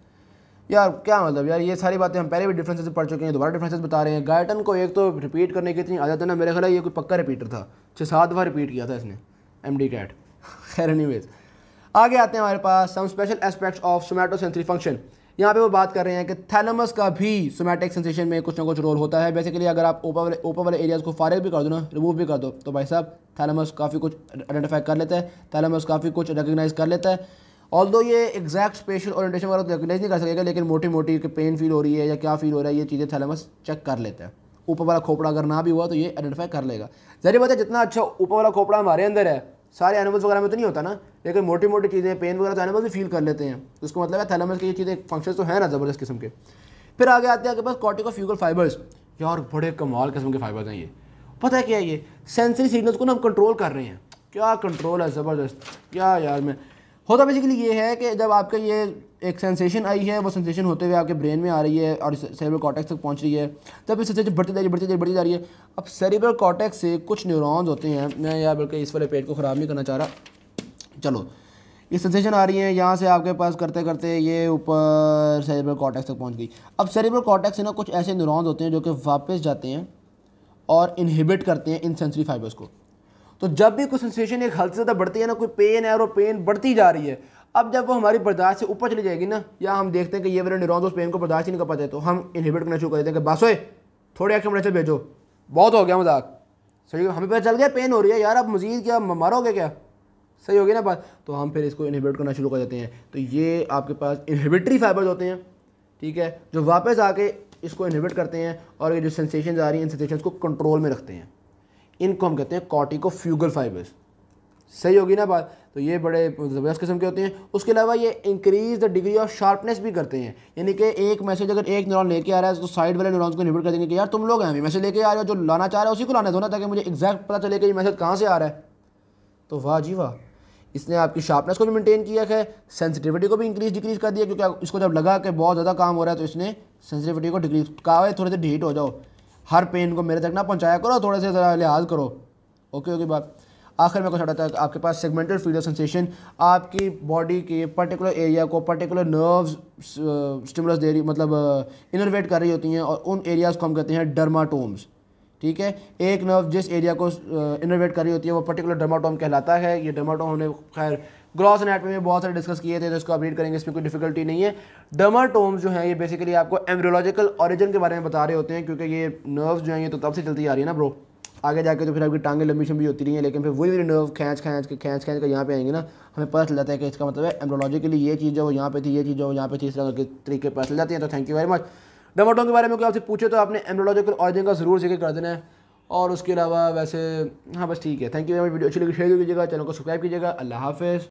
यार क्या मतलब यार ये सारी बातें हम पहले भी डिफरेंसेस पढ़ चुके हैं दोबारा डिफरेंसेस बता रहे हैं गायटन को एक तो रिपीट करने की इतनी आदत है ना मेरे ख्याल ये कोई पक्का रिपीटर था छः सात बार रिपीट किया था इसने एम डी कैट खैर एनीवेज आगे आते हैं हमारे पास some special aspects of somatosensory function यहाँ पे वो बात कर रहे हैं कि थैलमस का भी सोमैटिक सेंसेशन में कुछ ना कुछ रोल होता है बेसिकली अगर आप ओपर वाले ओपर वाले एरियाज़ को फारिग भी कर दो ना रिमूव भी कर दो तो भाई साहब थैलमस काफ़ी कुछ आइडेंटिफाई कर लेता है थैलमस काफ़ी कुछ रिकोगनाइज कर लेता है ऑल दो ये एग्जैक्ट स्पेशल ऑरेंटेशन वगैरह रिकगनाइज तो नहीं कर सकेगा लेकिन मोटी मोटी पेन फील हो रही है या क्या फील हो रहा है ये चीज़ें थैलेमस चेक कर लेते हैं ऊपर वाला खोपड़ा अगर ना भी हुआ तो ये आइडेंटिफाई कर लेगा जरिए बताया है जितना अच्छा ऊपर वाला खोपड़ा हमारे अंदर है सारे एनिमल्स वगैरह में तो नहीं होता ना लेकिन मोटी मोटी चीज़ें पेन वगैरह तो एनिमल्स भी फील कर लेते हैं तो मतलब है थैलेमस की ये चीज़ें फंक्शन तो है ना ज़बरदस्त किस्म के फिर आगे आते हैं आपके पास फ्यूगल फाइबर्स यार बड़े कमाल किस्म के फाइबर्स हैं ये पता है क्या ये सेंसरी सिग्नल्स को ना हम कंट्रोल कर रहे हैं क्या कंट्रोल है ज़बरदस्त क्या यार मैं होता बेसिकली ये है कि जब आपका ये एक सेंसेशन आई है वो सेंसेशन होते हुए आपके ब्रेन में आ रही है और सेरेब्रल कॉटेक्स तक पहुंच रही है तब ये सेंसेशन बढ़ती जा रही है बढ़ती जा रही बढ़ती जा रही है अब सेरेब्रल कॉटेक्स से कुछ न्यूरॉन्स होते हैं मैं यहाँ बल्कि इस वाले पेट को ख़राब नहीं करना चाह रहा चलो ये सेंसेशन आ रही है यहाँ से आपके पास करते करते ये ऊपर सेरेब्रल कॉटेक्स तक पहुँच गई अब सेरेब्रल कॉटेक्स से ना कुछ ऐसे न्यूरॉन्स होते हैं जो कि वापस जाते हैं और इनहिबिट करते हैं इन सेंसरी फाइबर्स को तो जब भी कोई सेंसेशन एक हद से ज़्यादा बढ़ती है ना कोई पेन है और पेन बढ़ती जा रही है अब जब वो हमारी बर्दाश्त से ऊपर चली जाएगी ना या हम देखते हैं कि ये वाले न्यूरॉन्स उस पेन को बर्दाश्त नहीं कर पाते तो हम इनहिबिट करना शुरू कर देते हैं कि बासोए थोड़े एक्शन बढ़ाते भेजो बहुत हो गया मजाक सही हमें पता चल गया पेन हो रही है यार अब मजीद क्या मारोगे क्या सही हो गया ना बात तो हम फिर इसको इनहिबिट करना शुरू कर देते हैं तो ये आपके पास इनहिबिटरी फाइबर्स होते हैं ठीक है जो वापस आके इसको इनहिबिट करते हैं और ये जो सेंसेशन आ रही हैं इन सेंसेशन को कंट्रोल में रखते हैं इनको हम कहते हैं कॉटिको फ्यूगल फाइबर्स सही होगी ना बात तो ये बड़े ज़बरदस्त किस्म के होते हैं उसके अलावा ये increase the degree of sharpness भी करते हैं यानी कि एक मैसेज अगर एक न्यूरॉन लेके आ रहा है तो साइड वाले न्यूरॉन्स को निर्भर कर देंगे कि यार तुम लोग हैं हमें मैसेज लेके आ रहे हो जो लाना चाह रहे हो उसी को लाना दो ना ताकि मुझे एग्जैक्ट पता चले कि ये मैसेज कहाँ से आ रहा है तो वाह जी वाह इसने आपकी शार्पनेस को भी मेनटेन किया है सेंसिटिविटी को भी इंक्रीज डिक्रीज कर दिया क्योंकि इसको जब लगा कि बहुत ज़्यादा काम हो रहा है तो इसने सेंसिटिविटी को डिक्रीज कहा थोड़े से ढीट हो जाओ हर पेन को मेरे तक ना पहुँचाया करो थोड़े से ज़रा लिहाज करो ओके ओके बात आखिर में कुछ आता है आपके पास सेगमेंटल फील ऑफ सेंसेशन आपकी बॉडी के पर्टिकुलर एरिया को पर्टिकुलर नर्व्स स्टिमुलस दे रही मतलब इनोवेट कर रही होती हैं और उन एरियाज़ को हम कहते हैं डर्माटोम्स ठीक है एक नर्व जिस एरिया को इनोवेट कर रही होती है वो पर्टिकुलर डर्माटोम कहलाता है ये डर्माटोम हमने खैर ग्रॉस एनाटमी में बहुत सारे डिस्कस किए थे तो इसको अपडेट करेंगे इसमें कोई डिफिकल्टी नहीं है डर्माटोम्स जो हैं ये बेसिकली आपको एम्ब्रोलॉजिकल ऑरिजन के बारे में बता रहे होते हैं क्योंकि ये नर्व जो हैं ये तो तब से चलती आ रही है ना ब्रो आगे जाके तो फिर आपकी टांगे लंबी शंबी होती रही हैं लेकिन फिर वही मेरी नर्व खींच खींच के खींच खींच के यहाँ पे आएंगे ना हमें पता चल जाता है कि इसका मतलब है एम्ब्रोलॉजिकली ये चीज़ हो यहाँ पे थी ये चीज़ हो यहाँ पे थी इस तरह के तरीके पता चल जाती है तो थैंक यू वेरी मच डमाटों के बारे में कोई आपसे पूछे तो आपने एम्ब्रोलॉजिकल ऑरिजन का जरूर जिक्र कर देना है और उसके अलावा वैसे हाँ बस ठीक है thank you very much video अच्छी लगी शेयर कीजिएगा चैनल को सब्सक्राइब कीजिएगा अल्लाह हाफिज़